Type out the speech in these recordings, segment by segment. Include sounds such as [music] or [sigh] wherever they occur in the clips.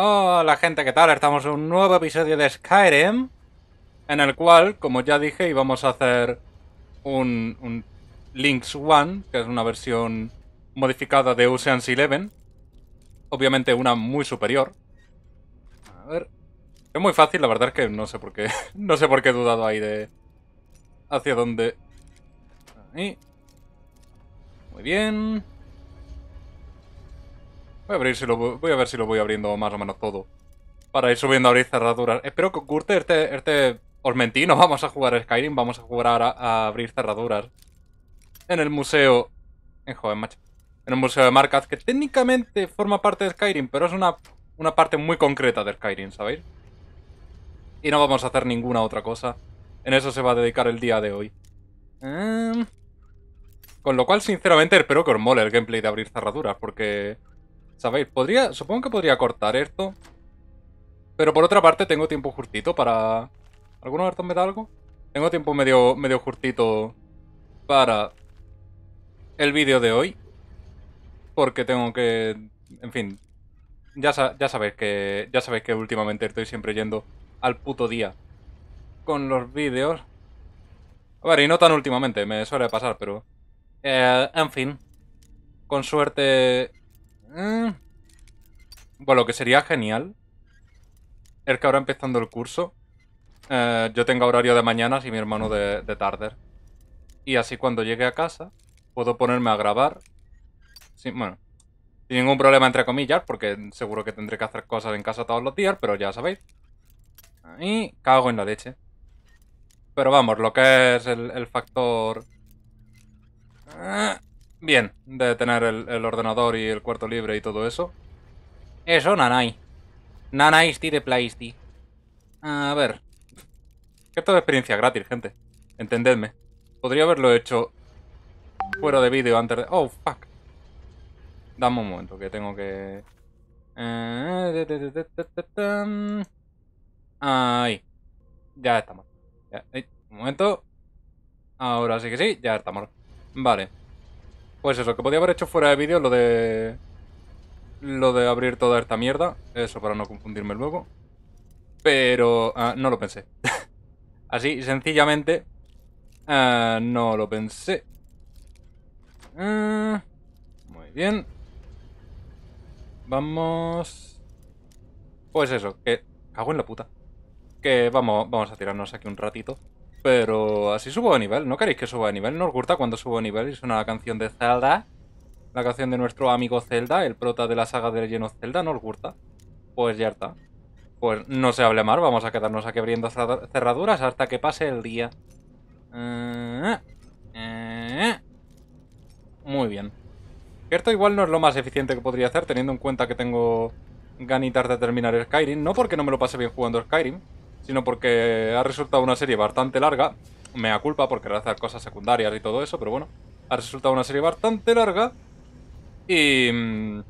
Hola gente, ¿qué tal? Estamos en un nuevo episodio de Skyrim En el cual, como ya dije, íbamos a hacer un, un Link's One Que es una versión modificada de Ocean's Eleven Obviamente una muy superior A ver... Es muy fácil, la verdad es que no sé por qué... [laughs] no sé por qué he dudado ahí de... Hacia dónde... Ahí. Muy bien... Voy a, abrir voy a ver si lo voy abriendo más o menos todo. Para ir subiendo a abrir cerraduras. Espero que os este, este... Os mentí, no [laughs] vamos a jugar a Skyrim, vamos a jugar a, abrir cerraduras. En el museo... En eh, joven, macho. En el museo de marcas. que técnicamente forma parte de Skyrim, pero es una, una parte muy concreta de Skyrim, ¿sabéis? Y no vamos a hacer ninguna otra cosa. En eso se va a dedicar el día de hoy. Em. Con lo cual, sinceramente, espero que os mole el gameplay de abrir cerraduras, porque... ¿Sabéis? Podría, supongo que podría cortar esto. Pero por otra parte tengo tiempo justito para... ¿Alguno de estos me da algo? Tengo tiempo medio, medio justito para el vídeo de hoy. Porque tengo que... En fin. Ya, ya, sabéis que, ya sabéis que últimamente estoy siempre yendo al puto día con los vídeos. A ver, y no tan últimamente, me suele pasar, pero... Eh, en fin. Con suerte Mm. Bueno, lo que sería genial es que ahora empezando el curso, eh, yo tengo horario de mañanas y mi hermano de, tarde. Y así cuando llegue a casa, puedo ponerme a grabar. Sin, bueno, sin ningún problema, entre comillas, porque seguro que tendré que hacer cosas en casa todos los días, pero ya sabéis. Y cago en la leche. Pero vamos, lo que es el, el factor... Bien, de tener el, ordenador y el cuarto libre y todo eso. Eso, nanai Nanai-sti de Playsti. A ver. esto es experiencia gratis, gente. Entendedme. Podría haberlo hecho fuera de vídeo antes de... Oh, fuck. Dame un momento, que tengo que... Eh, Ahí. Ya estamos. Eh, un momento. Ahora sí que sí, ya estamos. Vale. Pues eso, que podía haber hecho fuera de vídeo lo de... Lo de abrir toda esta mierda. Eso, para no confundirme luego. Pero ah, no lo pensé. [laughs] Así, sencillamente, ah, no lo pensé. Ah, muy bien. Vamos... Pues eso, que... Cago en la puta. Que vamos, vamos a tirarnos aquí un ratito pero así subo de nivel. ¿No queréis que suba de nivel? ¿No os gusta cuando subo de nivel y suena la canción de Zelda? La canción de nuestro amigo Zelda, el prota de la saga de lleno Zelda, ¿no os gusta? Pues ya está. Pues no se hable mal, vamos a quedarnos aquí abriendo cerraduras hasta que pase el día. Eh, eh. Muy bien. Esto igual no es lo más eficiente que podría hacer, teniendo en cuenta que tengo ganitas de terminar Skyrim. No porque no me lo pase bien jugando Skyrim, sino porque ha resultado una serie bastante larga. Me da culpa porque gracias a cosas secundarias y todo eso, pero bueno, ha resultado una serie bastante larga y mm,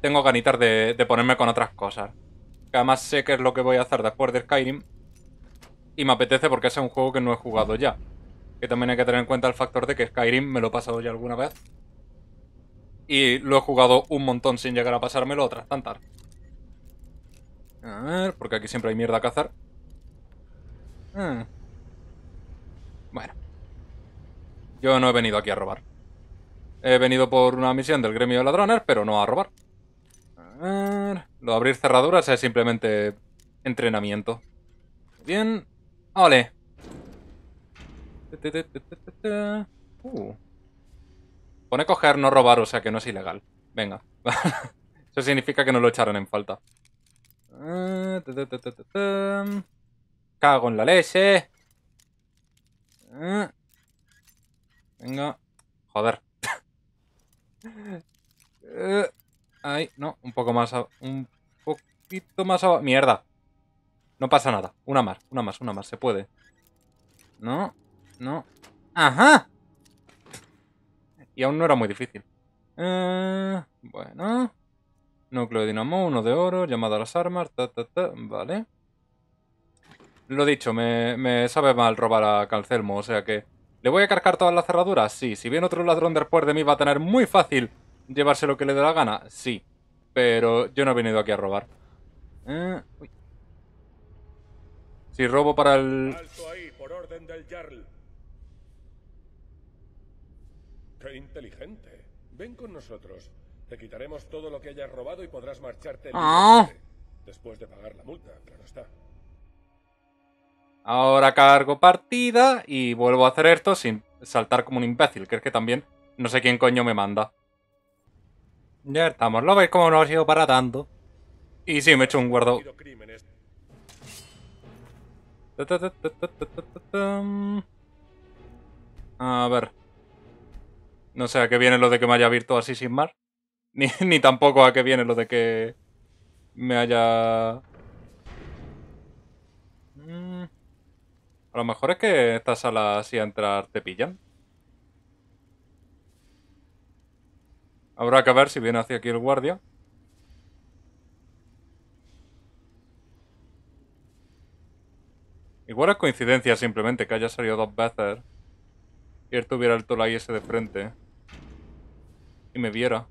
tengo ganitas de, ponerme con otras cosas. Que además sé qué es lo que voy a hacer después de Skyrim y me apetece porque es un juego que no he jugado ya. Que también hay que tener en cuenta el factor de que Skyrim me lo he pasado ya alguna vez. Y lo he jugado un montón sin llegar a pasármelo otras tantas. A ver, porque aquí siempre hay mierda a cazar. Ah. Bueno. Yo no he venido aquí a robar. He venido por una misión del gremio de ladrones, pero no a robar. A ver... Lo de abrir cerraduras es simplemente entrenamiento. Bien. ¡Ole! Uh. Pone coger, no robar, o sea que no es ilegal. Venga. [laughs] Eso significa que no lo echaron en falta. Ah, Cago en la leche. Ah. Venga. Joder. Ahí, [laughs] eh, no, un poco más... Un poquito más abajo. Mierda. No pasa nada. Una más, una más, una más. Se puede. No, no. ¡Ajá! Y aún no era muy difícil. Eh, bueno. Núcleo de dinamo, uno de oro, llamada a las armas, ta, ta, ta, vale. Lo dicho, me, sabe mal robar a Calcelmo, o sea que... ¿Le voy a cargar todas las cerraduras? Sí. Si bien otro ladrón después de mí, va a tener muy fácil llevarse lo que le dé la gana. Sí. Pero yo no he venido aquí a robar. Eh, si robo para el... Qué inteligente. Ven con nosotros. Te quitaremos todo lo que hayas robado y podrás marcharte. Ah. Después de pagar la multa, claro está. Ahora cargo partida y vuelvo a hacer esto sin saltar como un imbécil, que es que también no sé quién coño me manda. Ya estamos, lo veis como nos ha sido para tanto. Y sí, me he hecho un guardo. A ver. No sé a qué viene lo de que me haya abierto así sin más. Ni, tampoco a qué viene lo de que me haya... Mm. A lo mejor es que esta sala, si a entrar, te pillan. Habrá que ver si viene hacia aquí el guardia. Igual es coincidencia simplemente que haya salido dos veces y él tuviera el Tolai ese de frente y me viera.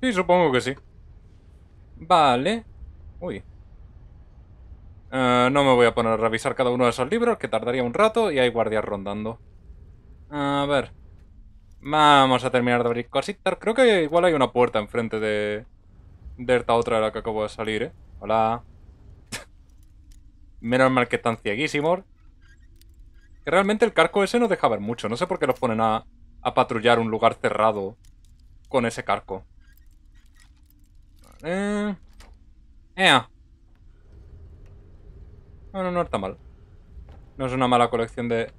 Sí, supongo que sí. Vale. Uy. Eh, no me voy a poner a revisar cada uno de esos libros, que tardaría un rato y hay guardias rondando. A ver. Vamos a terminar de abrir cositas. Creo que igual hay una puerta enfrente de... De esta otra de la que acabo de salir, ¿eh? Hola. [laughs] Menos mal que están cieguísimos. Que realmente el carco ese no deja ver mucho. No sé por qué los ponen a, a patrullar un lugar cerrado con ese carco. Eh. Ea. Bueno, no está mal. No es una mala colección de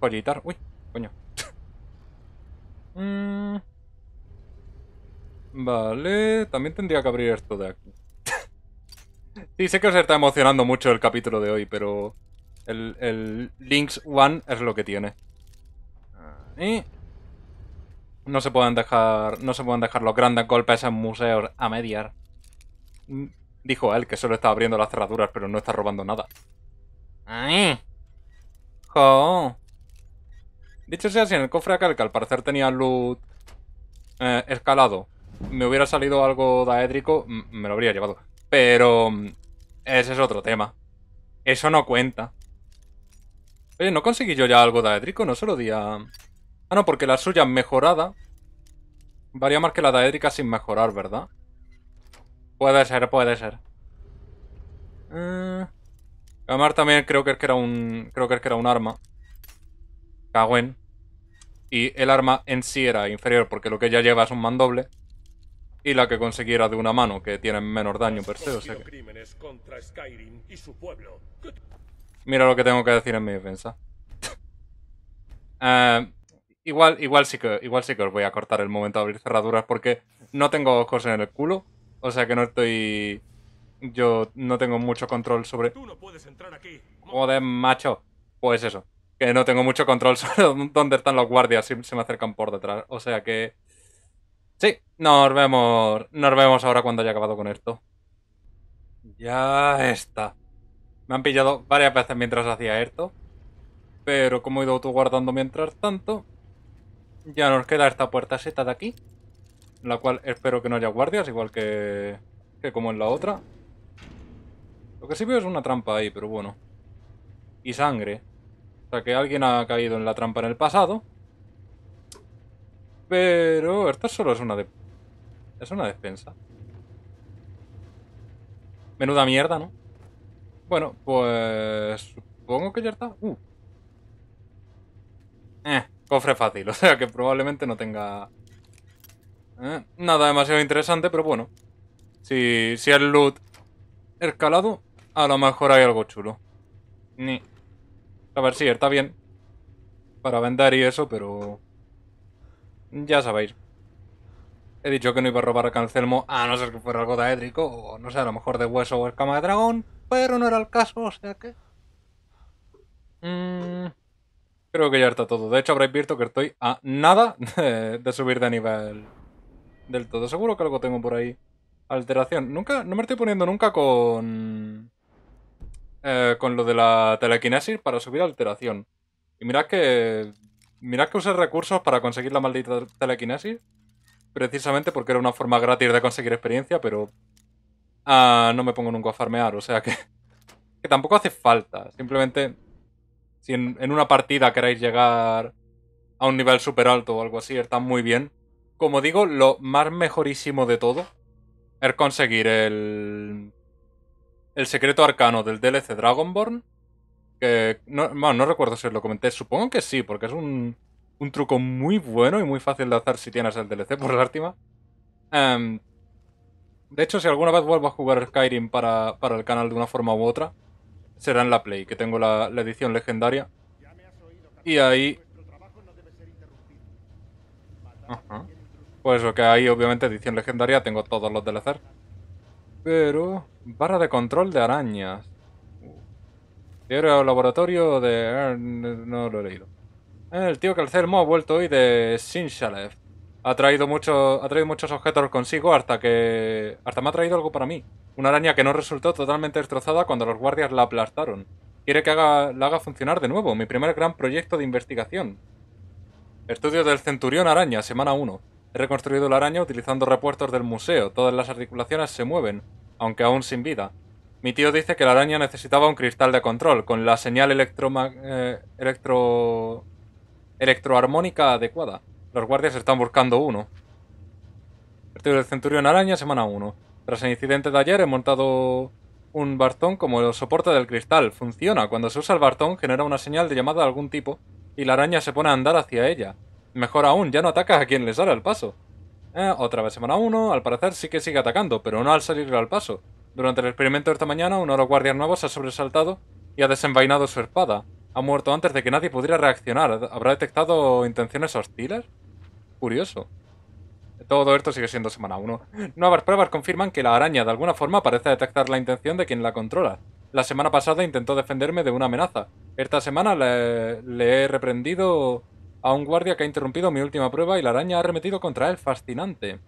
joyitas. Uy, coño. [laughs] Mm. Vale, también tendría que abrir esto de aquí. [laughs] sí, sé que os está emocionando mucho el capítulo de hoy, pero el, el Links One es lo que tiene. Y... No se pueden dejar, no se pueden dejar los grandes golpes en museos a mediar. Mm, dijo él que solo está abriendo las cerraduras, pero no está robando nada. ¡Jo! Dicho sea si en el cofre aquel que al parecer tenía loot eh, escalado, me hubiera salido algo daédrico, me lo habría llevado. Pero mm, ese es otro tema. Eso no cuenta. Oye, ¿no conseguí yo ya algo daédrico? No solo día... Ah, no, porque la suya mejorada varía más que la daédrica sin mejorar, ¿verdad? Puede ser, puede ser. Eh... también creo que, es que era un. Creo que, que era un arma. Cagüen. Y el arma en sí era inferior, porque lo que ella lleva es un mandoble. Y la que conseguiera de una mano, que tiene menos daño per se, o sea Mira lo que tengo que decir en mi defensa. [laughs] eh, Igual, sí que, igual sí que os voy a cortar el momento de abrir cerraduras porque no tengo ojos en el culo. O sea que no estoy... Yo no tengo mucho control sobre... Tú no Joder, macho. Pues eso. Que no tengo mucho control [laughs] sobre dónde están los guardias si se me acercan por detrás. O sea que... Sí, nos vemos. Nos vemos ahora cuando haya acabado con esto. Ya está. Me han pillado varias veces mientras hacía esto. Pero como he ido tú guardando mientras tanto, ya nos queda esta puerta seta de aquí. La cual espero que no haya guardias, igual que, que como en la otra. Lo que sí veo es una trampa ahí, pero bueno. Y sangre. O sea que alguien ha caído en la trampa en el pasado. Pero esta solo es una de... Es una despensa. Menuda mierda, ¿no? Bueno, pues... Supongo que ya está. Uh. Eh. Cofre fácil, [laughs] o sea que probablemente no tenga... ¿eh? Nada demasiado interesante, pero bueno. Si, si es loot escalado, a lo mejor hay algo chulo. Ni... A ver, si está bien. Para vender y eso, pero... Ya sabéis. He dicho que no iba a robar a Cancelmo, a no ser que fuera algo daédrico, o no sé, a lo mejor de hueso o escama de dragón, pero no era el caso, o sea que... Mmm... Creo que ya está todo. De hecho, habréis visto que estoy a nada eh, de, subir de nivel del todo. Seguro que algo tengo por ahí. Alteración. Nunca, no me estoy poniendo nunca con... Eh, con lo de la telequinesis para subir alteración. Y mirad que... Mirad que usé recursos para conseguir la maldita telequinesis. Precisamente porque era una forma gratis de conseguir experiencia, pero... Ah, no me pongo nunca a farmear, o sea que... [laughs] Que tampoco hace falta. Simplemente si en, una partida queráis llegar a un nivel súper alto o algo así, está muy bien. Como digo, lo más mejorísimo de todo es conseguir el, el secreto arcano del DLC Dragonborn. Que no, bueno, no recuerdo si os lo comenté, supongo que sí, porque es un, truco muy bueno y muy fácil de hacer si tienes el DLC, [laughs] por lástima. Em, de hecho, si alguna vez vuelvo a jugar Skyrim para el canal de una forma u otra, será en la Play, que tengo la, edición legendaria. Y ahí... Pues lo que ahí obviamente edición legendaria, tengo todos los del hacer Pero... Barra de control de arañas. el laboratorio de... Ah, no lo he leído. El tío que Calcelmo ha vuelto hoy de Sinshalev. Ha traído, mucho, ha traído muchos objetos consigo hasta que... Hasta me ha traído algo para mí. Una araña que no resultó totalmente destrozada cuando los guardias la aplastaron. Quiere que haga, la haga funcionar de nuevo. Mi primer gran proyecto de investigación. Estudio del Centurión Araña, semana 1. He reconstruido la araña utilizando repuestos del museo. Todas las articulaciones se mueven, aunque aún sin vida. Mi tío dice que la araña necesitaba un cristal de control, con la señal electroma, eh, electro, electroarmónica adecuada. Los guardias están buscando uno. Partido del Centurión Araña, semana 1. Tras el incidente de ayer he montado un bartón como el soporte del cristal. Funciona. Cuando se usa el bartón, genera una señal de llamada de algún tipo y la araña se pone a andar hacia ella. Mejor aún, ya no atacas a quien le sale al paso. Eh, otra vez semana 1, al parecer sí que sigue atacando, pero no al salirle al paso. Durante el experimento de esta mañana, uno de los guardias nuevos se ha sobresaltado y ha desenvainado su espada. Ha muerto antes de que nadie pudiera reaccionar. ¿Habrá detectado intenciones hostiles? curioso. Todo esto sigue siendo semana 1. Nuevas pruebas confirman que la araña de alguna forma parece detectar la intención de quien la controla. La semana pasada intentó defenderme de una amenaza. Esta semana le, he reprendido a un guardia que ha interrumpido mi última prueba y la araña ha arremetido contra él. Fascinante.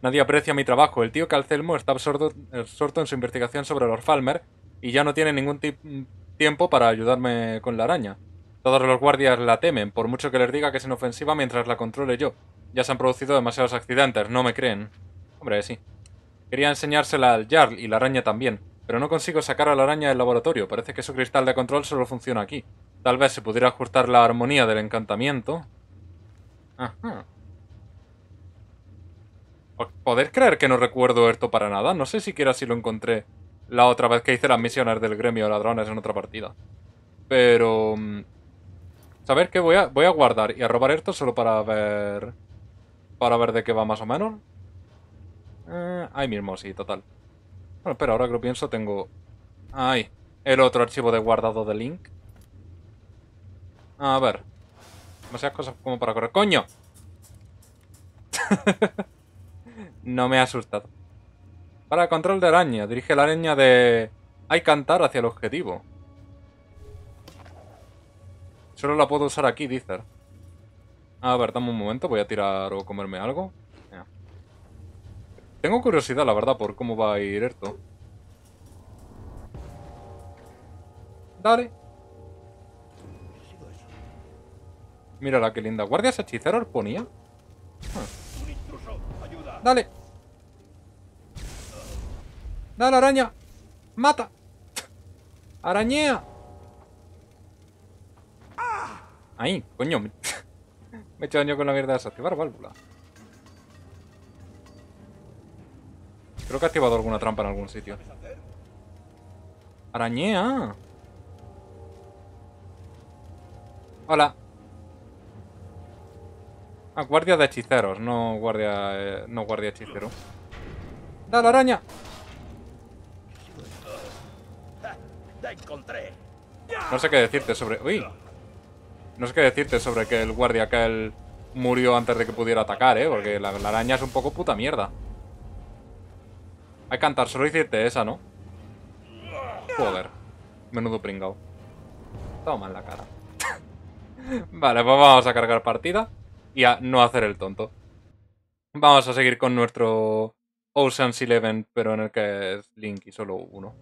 Nadie aprecia mi trabajo. El tío Calcelmo está absorto, absorto en su investigación sobre los Falmer y ya no tiene ningún tiempo para ayudarme con la araña. Todos los guardias la temen, por mucho que les diga que es inofensiva mientras la controle yo. Ya se han producido demasiados accidentes, no me creen. Hombre, sí. Quería enseñársela al Jarl y la araña también, pero no consigo sacar a la araña del laboratorio, parece que su cristal de control solo funciona aquí. Tal vez se pudiera ajustar la armonía del encantamiento. Ajá. Pues, Poder creer que no recuerdo esto para nada. No sé siquiera si lo encontré la otra vez que hice las misiones del gremio de ladrones en otra partida. Pero mm, Saber qué? voy a, voy a guardar y a robar esto solo para ver... Para ver de qué va más o menos. Eh, ahí mismo, sí, total. Bueno, espera, ahora que lo pienso tengo... Ahí. El otro archivo de guardado de Link. A ver. Demasiadas cosas como para correr. ¡Coño! [laughs] no me ha asustado. Para control de araña. Dirige la araña de... Hay cantar hacia el objetivo. Solo la puedo usar aquí, dice A ver, dame un momento, voy a tirar o comerme algo. Tengo curiosidad, la verdad, por cómo va a ir esto. Dale. la qué linda. ¿Guardias hechicero ponía? Ah. Dale. Dale, araña. Mata. Arañea. ¡Ay! ¡Coño! Me, [laughs] he hecho daño con la mierda de activar válvula. Creo que ha activado alguna trampa en algún sitio. ¡Arañea! Hola. Ah, guardia de hechiceros, no guardia. Eh, no guardia hechicero. ¡Dale, araña! No sé qué decirte sobre. ¡Uy! No sé qué decirte sobre que el guardia que él murió antes de que pudiera atacar, ¿eh? Porque la, araña es un poco puta mierda. Hay que cantar, solo hiciste esa, ¿no? Joder. Menudo pringao. Toma en la cara. [laughs] vale, pues vamos a cargar partida y a no hacer el tonto. Vamos a seguir con nuestro Ocean's Eleven, pero en el que es Link y solo uno.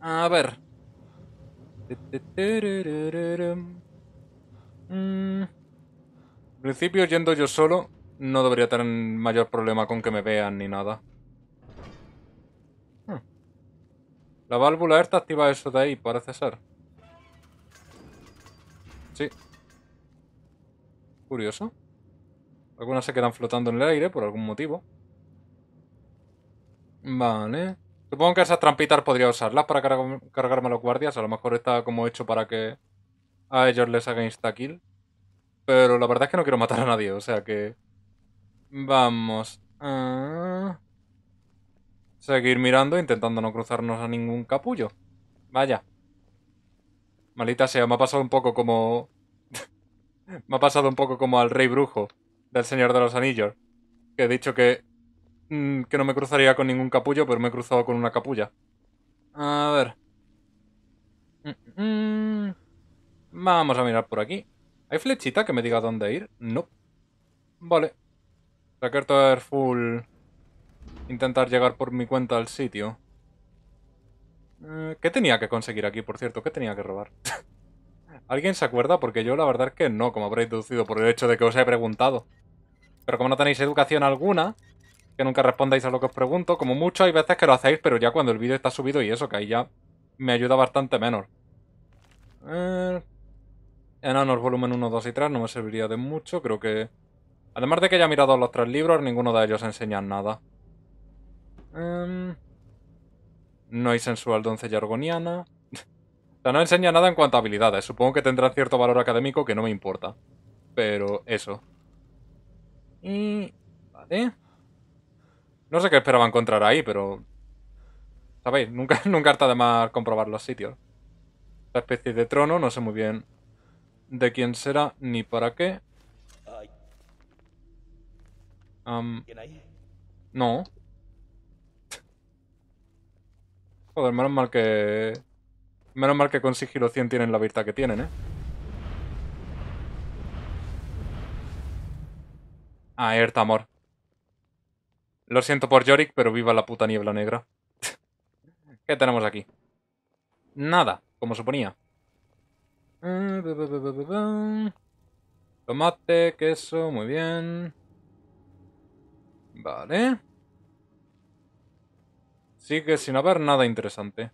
A ver. Mm. En principio, yendo yo solo, no debería tener mayor problema con que me vean ni nada. Hmm. La válvula esta activa eso de ahí, parece ser. Sí. Curioso. Algunas se quedan flotando en el aire por algún motivo. Vale. Supongo que esas trampitas podría usarlas para cargarme los guardias. A lo mejor está como hecho para que a ellos les haga insta-kill. Pero la verdad es que no quiero matar a nadie, o sea que... Vamos a... Seguir mirando, intentando no cruzarnos a ningún capullo. Vaya. Malita sea, me ha pasado un poco como... [laughs] me ha pasado un poco como al rey brujo del Señor de los Anillos. Que he dicho que... Mm, que no me cruzaría con ningún capullo, pero me he cruzado con una capulla. A ver... Mm, mm, Vamos a mirar por aquí. ¿Hay flechita que me diga dónde ir? No. Vale. Tracker full. Intentar llegar por mi cuenta al sitio. Eh, ¿Qué tenía que conseguir aquí, por cierto? ¿Qué tenía que robar? [laughs] ¿Alguien se acuerda? Porque yo la verdad es que no, como habréis deducido por el hecho de que os he preguntado. Pero como no tenéis educación alguna, que nunca respondáis a lo que os pregunto, como mucho hay veces que lo hacéis, pero ya cuando el vídeo está subido y eso, que ahí ya me ayuda bastante menos. Eh, Enanos volumen 1, 2 y 3 no me serviría de mucho, creo que... Además de que haya mirado los tres libros, ninguno de ellos enseña nada. Em, no hay sensual doncella argoniana. o sea, no enseña nada en cuanto a habilidades. Supongo que tendrá cierto valor académico que no me importa. Pero eso. Y... Vale. No sé qué esperaba encontrar ahí, pero... ¿Sabéis? Nunca, [laughs] nunca está de más comprobar los sitios. Esta especie de trono, no sé muy bien de quién será ni para qué. no. Joder, menos mal que... Menos mal que con sigilo 100 tienen la virta que tienen, ¿eh? Ah, amor. Lo siento por Yorick, pero viva la puta niebla negra. [laughs] ¿Qué tenemos aquí? Nada, como suponía. Tomate, queso, muy bien. Vale. Sigue sin haber nada interesante.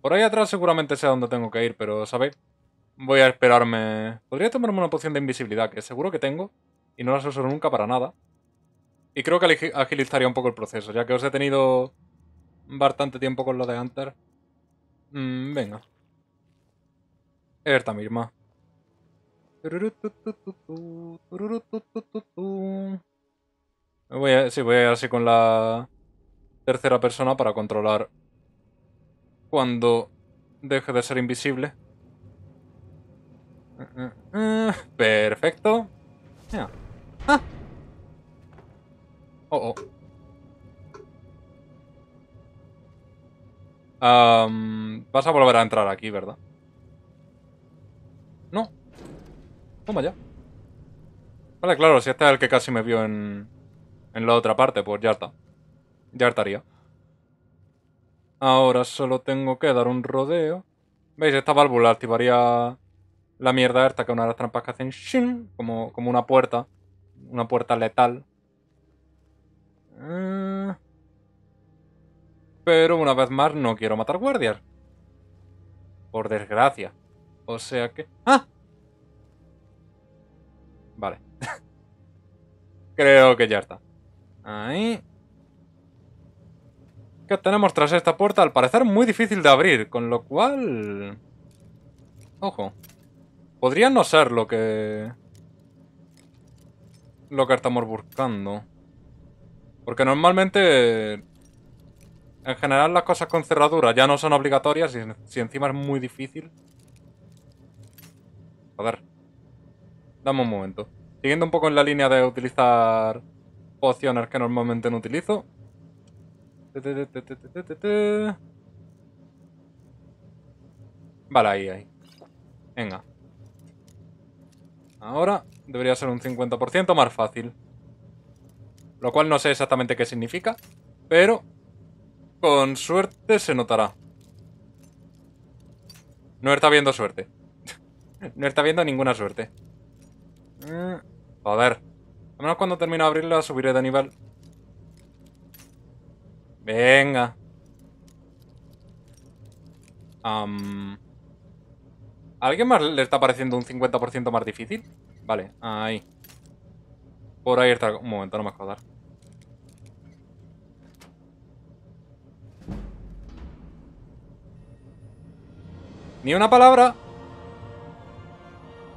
Por ahí atrás seguramente sea donde tengo que ir, pero, ¿sabéis? Voy a esperarme... Podría tomarme una poción de invisibilidad, que seguro que tengo. Y no la uso nunca para nada. Y creo que agilizaría un poco el proceso, ya que os he tenido bastante tiempo con lo de Hunter. Mm, venga. Erta misma. Voy sí, voy a ir así con la tercera persona para controlar cuando deje de ser invisible. Perfecto. Ah. Oh, oh. vas a volver a entrar aquí, ¿verdad? No. Toma ya. Vale, claro, si este es el que casi me vio en, en la otra parte, pues ya está. Ya estaría. Ahora solo tengo que dar un rodeo. ¿Veis? Esta válvula activaría la mierda esta, que una de las trampas que hacen shin, como, como una puerta. Una puerta letal. Eh. Pero una vez más no quiero matar guardias. Por desgracia. O sea que... ¡Ah! Vale. [laughs] Creo que ya está. Ahí. ¿Qué tenemos tras esta puerta? Al parecer muy difícil de abrir, con lo cual... Ojo. Podría no ser lo que... Lo que estamos buscando. Porque normalmente... En general las cosas con cerradura ya no son obligatorias y si encima es muy difícil... A ver. Dame un momento. Siguiendo un poco en la línea de utilizar pociones que normalmente no utilizo. Vale, ahí, ahí. Venga. Ahora debería ser un 50% más fácil. Lo cual no sé exactamente qué significa, pero con suerte se notará. No está viendo suerte no está viendo ninguna suerte. joder. Mm, al menos cuando termine de abrirla subiré de nivel. Venga. alguien más le está pareciendo un 50% más difícil? Vale, ahí. Por ahí está... Un momento, no me jodas. Ni una palabra.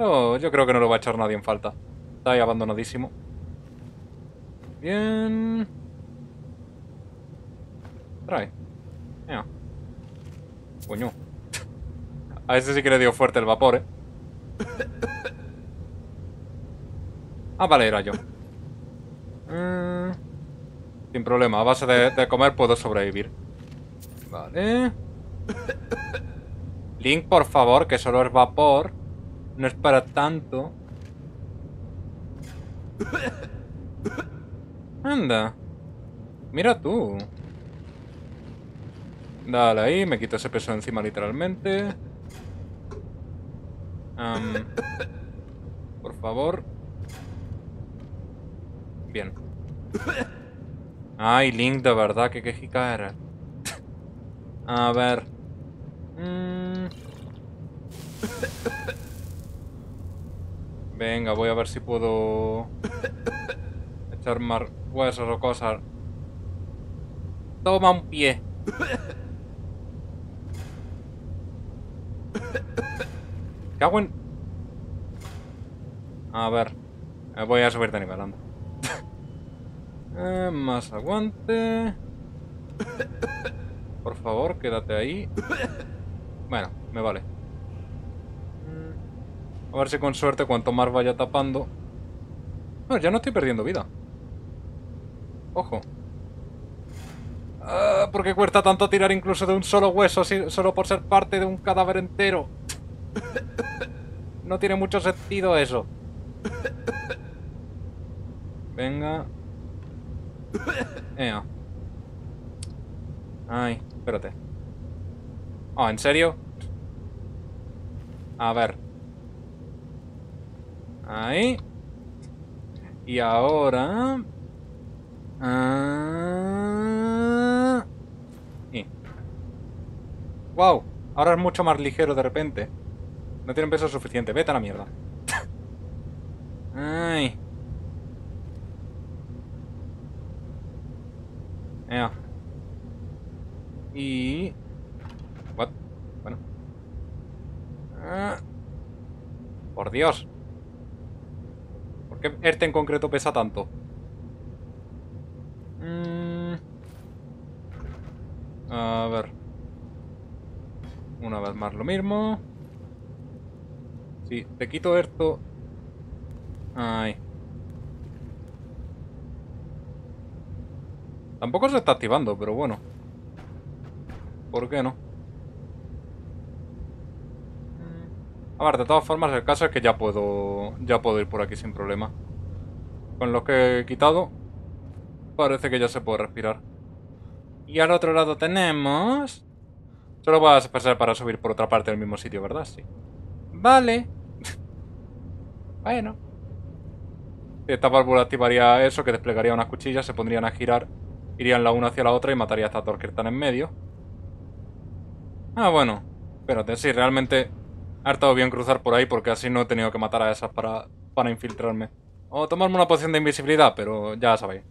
yo creo que no lo va a echar nadie en falta. Está ahí abandonadísimo. Bien. Trae. Mira. Coño. A ese sí que le dio fuerte el vapor, ¿eh? Ah, vale, era yo. Eh, sin problema, a base de, de, comer puedo sobrevivir. Vale. Link, por favor, que solo es vapor. No es para tanto. Anda. Mira tú. Dale ahí, me quito ese peso encima literalmente. por favor. Bien. Ay, Link, de verdad, que quejica era. A ver. Mm. Venga, voy a ver si puedo echar más huesos o cosas. Toma un pie. ¿Qué en... A ver. Eh, voy a subir de nivel, [laughs] eh, más aguante. Por favor, quédate ahí. Bueno, me vale. A ver si con suerte cuanto más vaya tapando... No, ya no estoy perdiendo vida. Ojo. Ah, ¿Por qué cuesta tanto tirar incluso de un solo hueso solo por ser parte de un cadáver entero? No tiene mucho sentido eso. Venga. Ea. Ay, espérate. Ah, ¿en serio? A ver. Ahí. Y ahora... Ah, ¡Wow! Ahora es mucho más ligero de repente. No tiene peso suficiente. Vete a la mierda. [laughs] Ay. Y... What? Bueno. Ah. Por Dios qué ERTE en concreto pesa tanto? Mm. A ver. Una vez más lo mismo. Sí, te quito esto. Ay. Tampoco se está activando, pero bueno. ¿Por qué no? A ver, de todas formas, el caso es que ya puedo, ya puedo ir por aquí sin problema. Con lo que he quitado, parece que ya se puede respirar. Y al otro lado tenemos... Solo vas a pasar para subir por otra parte del mismo sitio, ¿verdad? Sí. Vale. [laughs] bueno. Esta válvula activaría eso, que desplegaría unas cuchillas, se pondrían a girar, irían la una hacia la otra y mataría a esta dos que están en medio. Ah, bueno. Espérate, sí, realmente ha estado bien cruzar por ahí porque así no he tenido que matar a esas para, para infiltrarme. O tomarme una poción de invisibilidad, pero ya sabéis.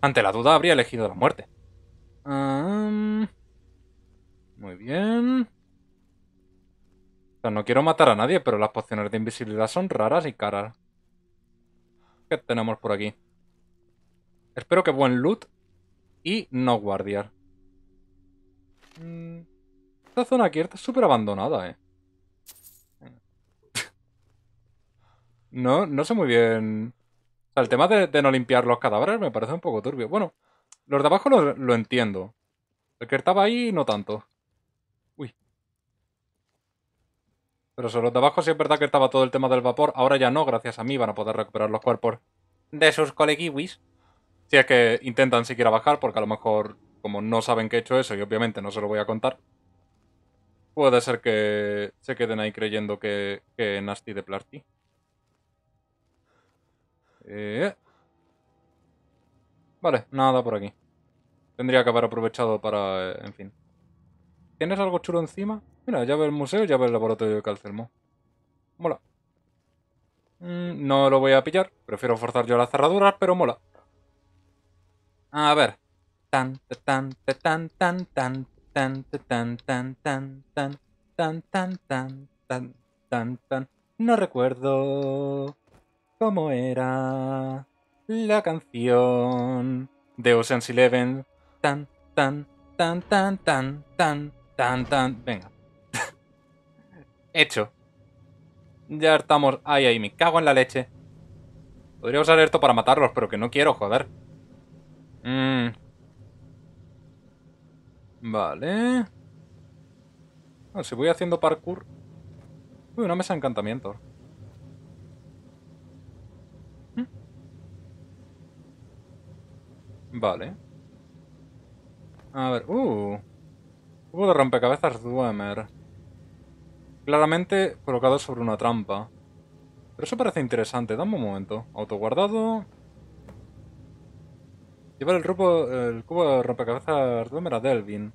Ante la duda habría elegido la muerte. muy bien. O sea, no quiero matar a nadie, pero las pociones de invisibilidad son raras y caras. ¿Qué tenemos por aquí? Espero que buen loot y no guardiar. Mm, esta zona aquí está súper abandonada, eh. No, no sé muy bien. O sea, el tema de, no limpiar los cadáveres me parece un poco turbio. Bueno, los de abajo lo, entiendo. El que estaba ahí, no tanto. Uy. Pero sobre los de abajo sí es verdad que estaba todo el tema del vapor. Ahora ya no, gracias a mí van a poder recuperar los cuerpos de sus coleguiwis. Si es que intentan siquiera bajar, porque a lo mejor, como no saben que he hecho eso, y obviamente no se lo voy a contar, puede ser que se queden ahí creyendo que, que nasty de Plasti. Vale, nada por aquí. Tendría que haber aprovechado para... en fin. ¿Tienes algo chulo encima? Mira, ya ve el museo, ya ve el laboratorio de calcermo Mola. no lo voy a pillar. Prefiero forzar yo las cerraduras, pero mola. A ver. Tan, tan, tan, tan, tan, tan, tan, tan, tan, tan, tan, tan, tan, tan, tan, tan. No recuerdo cómo era la canción de Ocean's Eleven. Tan, tan, tan, tan, tan, tan, tan, tan. Venga. [laughs] Hecho. Ya estamos. Ay, ay, me cago en la leche. Podría usar esto para matarlos, pero que no quiero, joder. Mm. Vale. Ah, si voy haciendo parkour. Uy, una mesa de encantamiento. Vale. A ver, uh. Cubo de rompecabezas Dwemer. Claramente colocado sobre una trampa. Pero eso parece interesante, dame un momento. Autoguardado. Llevar el, el cubo de rompecabezas Dwemer a Delvin.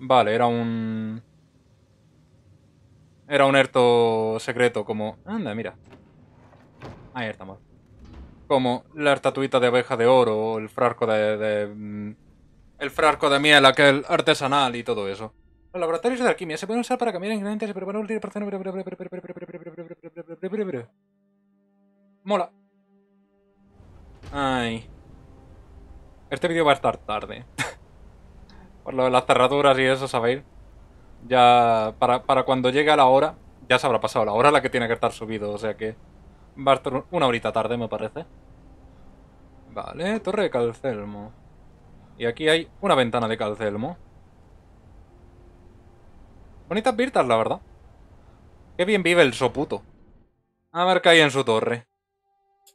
Vale, era un... Era un herto secreto como... Anda, mira. Ahí estamos como la estatuita de abeja de oro, o el frasco de, el frasco de miel, aquel artesanal y todo eso. Los laboratorios de alquimia se pueden usar para cambiar ingredientes y preparar un Mola. Ay. Este vídeo va a estar tarde. Por lo de las cerraduras y eso, ¿sabéis? Ya para, para cuando llegue a la hora, ya se habrá pasado la hora a la que tiene que estar subido, o sea que... Va a estar una horita tarde, me parece. Vale, torre de calcelmo. Y aquí hay una ventana de calcelmo. Bonitas virtas, la verdad. Qué bien vive el soputo. A ver qué hay en su torre.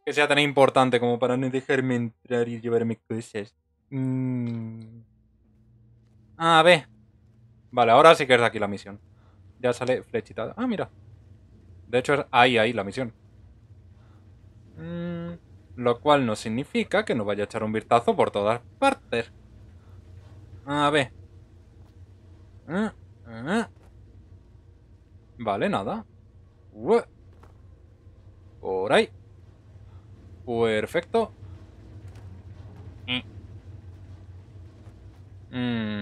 Que sea tan importante como para no dejarme entrar y llevarme cosas. ah A ver. Vale, ahora sí que es de aquí la misión. Ya sale flechita. Ah, mira. De hecho, ahí, ahí la misión. Lo cual no significa que no vaya a echar un virtazo por todas partes. A ver. Ah, ah. Vale, nada. Por ahí. Perfecto. Mm.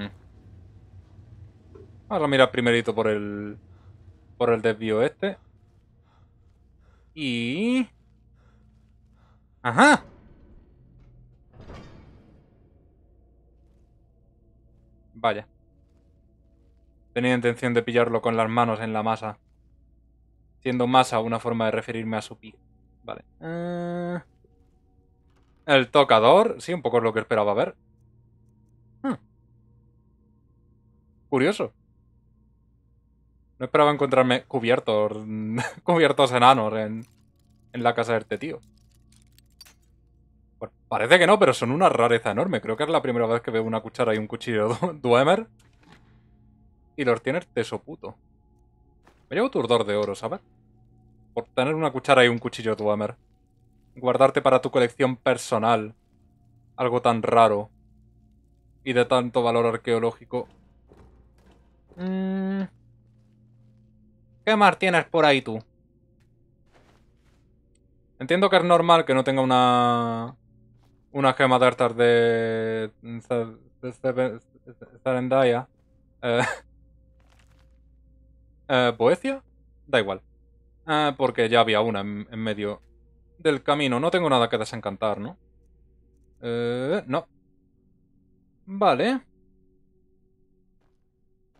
Mm. Ahora mira primerito por el... Por el desvío este. Y... Ajá. Vaya. Tenía intención de pillarlo con las manos en la masa. Siendo masa una forma de referirme a su pie Vale. Eh, el tocador. Sí, un poco es lo que esperaba ver. Hmm. Curioso. No esperaba encontrarme cubiertos, [laughs] cubiertos enanos en, en la casa de este tío. Pues parece que no, pero son una rareza enorme. Creo que es la primera vez que veo una cuchara y un cuchillo [laughs] Duemer. Y los tienes teso puto. Me llevo turdor de oro, ¿sabes? Por tener una cuchara y un cuchillo Duemer. Guardarte para tu colección personal. Algo tan raro. Y de tanto valor arqueológico. Mm. ¿Qué más tienes por ahí tú? Entiendo que es normal que no tenga una una gema de artar de Zarendaya. Eh, [laughs] eh Da igual. Eh, porque ya había una en, medio del camino. No tengo nada que desencantar, ¿no? Eh, no. Vale.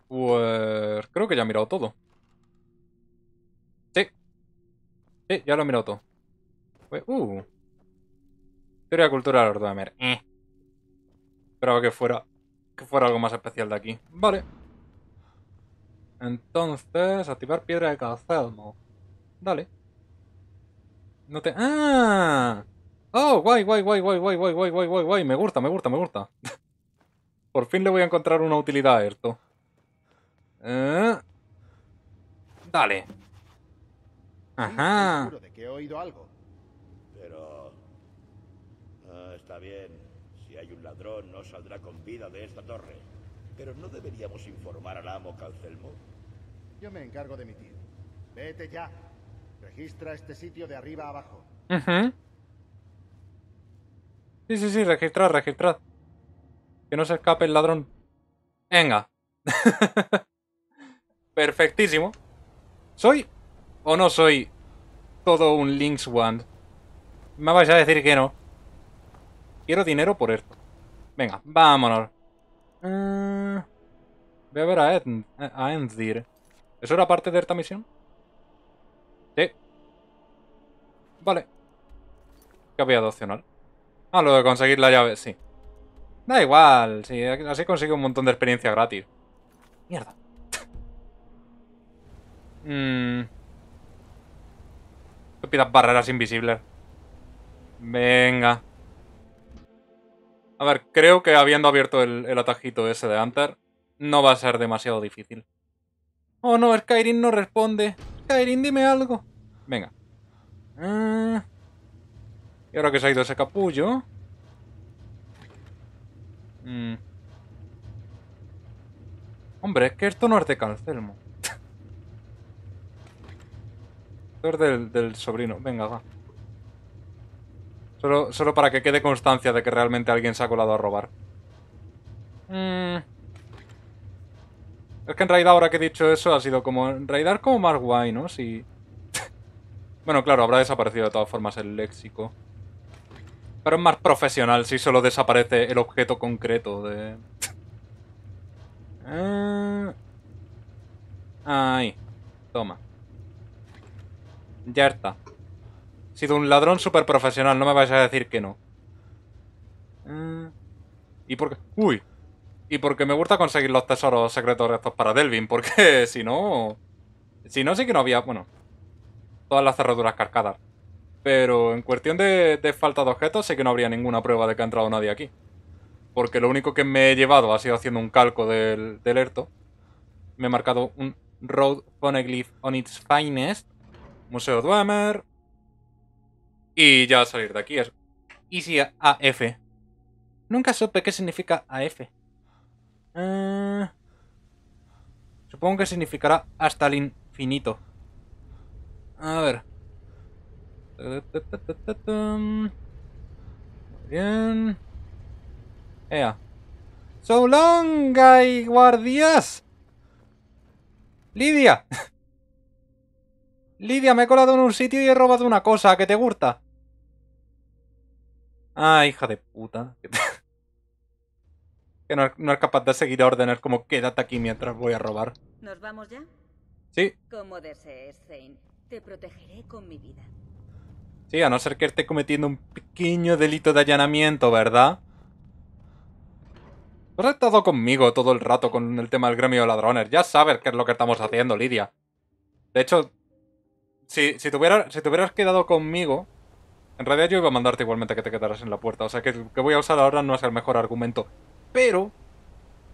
Pues... Creo que ya he mirado todo. Sí. Sí, ya lo he mirado todo. Pues, uh... Teoría cultural Ordomer. Eh. Esperaba que fuera, que fuera algo más especial de aquí. Vale. Entonces, activar piedra de calcelmo. Dale. No te... ¡Ah! ¡Oh! Guay, guay, guay, guay, guay, guay, guay, guay, guay, guay. Me gusta, me gusta, me gusta. [laughs] Por fin le voy a encontrar una utilidad a esto. Eh... Dale. Ajá. de que he oído algo. Está bien, si hay un ladrón no saldrá con vida de esta torre. Pero ¿no deberíamos informar al amo Cancelmo? Yo me encargo de mi tío. Vete ya. Registra este sitio de arriba abajo. Sí, sí, sí, registrad, registrad. Que no se escape el ladrón. Venga. [laughs] Perfectísimo. ¿Soy o no soy todo un Lynx Wand? Me vais a decir que no. Quiero dinero por esto. Venga, vámonos. Eh, voy a ver a, Ed, Endir. ¿Eso era parte de esta misión? Sí. Vale. ¿Qué había de opcional? Ah, lo de conseguir la llave, sí. Da igual, sí, así consigo un montón de experiencia gratis. Mierda. Mmm. [laughs] pidas barreras invisibles. Venga. A ver, creo que habiendo abierto el, atajito ese de Antar, no va a ser demasiado difícil. Oh no, Skyrim no responde. Skyrim, dime algo. Venga. Ah. Y ahora que se ha ido ese capullo... Mm. Hombre, es que esto no es de Cancelmo. [laughs] esto es del, del sobrino. Venga, va. Solo, para que quede constancia de que realmente alguien se ha colado a robar. Mm. Es que en realidad ahora que he dicho eso ha sido como... En realidad como más guay, ¿no? sí [laughs] bueno, claro, habrá desaparecido de todas formas el léxico. Pero es más profesional si solo desaparece el objeto concreto de... [laughs] Ah. Ahí. Toma. Ya está. Ha sido un ladrón súper profesional, no me vais a decir que no. Mm. Y por qué...? ¡Uy! Y porque me gusta conseguir los tesoros secretos estos para Delvin, porque [laughs] si no... Si no, sí que no había... Bueno, todas las cerraduras carcadas. Pero en cuestión de, de falta de objetos, sé que no habría ninguna prueba de que ha entrado nadie aquí. Porque lo único que me he llevado ha sido haciendo un calco del, del Erto. Me he marcado un Road Poneglyph on its finest. Museo Dwemer y ya salir de aquí. Es si AF. Nunca supe qué significa AF. Eh, supongo que significará hasta el infinito. A ver. Muy bien. Ea. So long, guy guardias. Lidia. [laughs] Lidia, me he colado en un sitio y he robado una cosa que te gusta. Ah, hija de puta. [laughs] que no, es capaz de seguir órdenes como quédate aquí mientras voy a robar. ¿Nos vamos ya? Sí. Como Te protegeré con mi vida. Sí, a no ser que esté cometiendo un pequeño delito de allanamiento, ¿verdad? Has estado conmigo todo el rato con el tema del gremio de ladrones. Ya sabes qué es lo que estamos haciendo, Lidia. De hecho, si, te hubieras quedado conmigo, en realidad yo iba a mandarte igualmente a que te quedaras en la puerta. O sea que que voy a usar ahora no es el mejor argumento. Pero,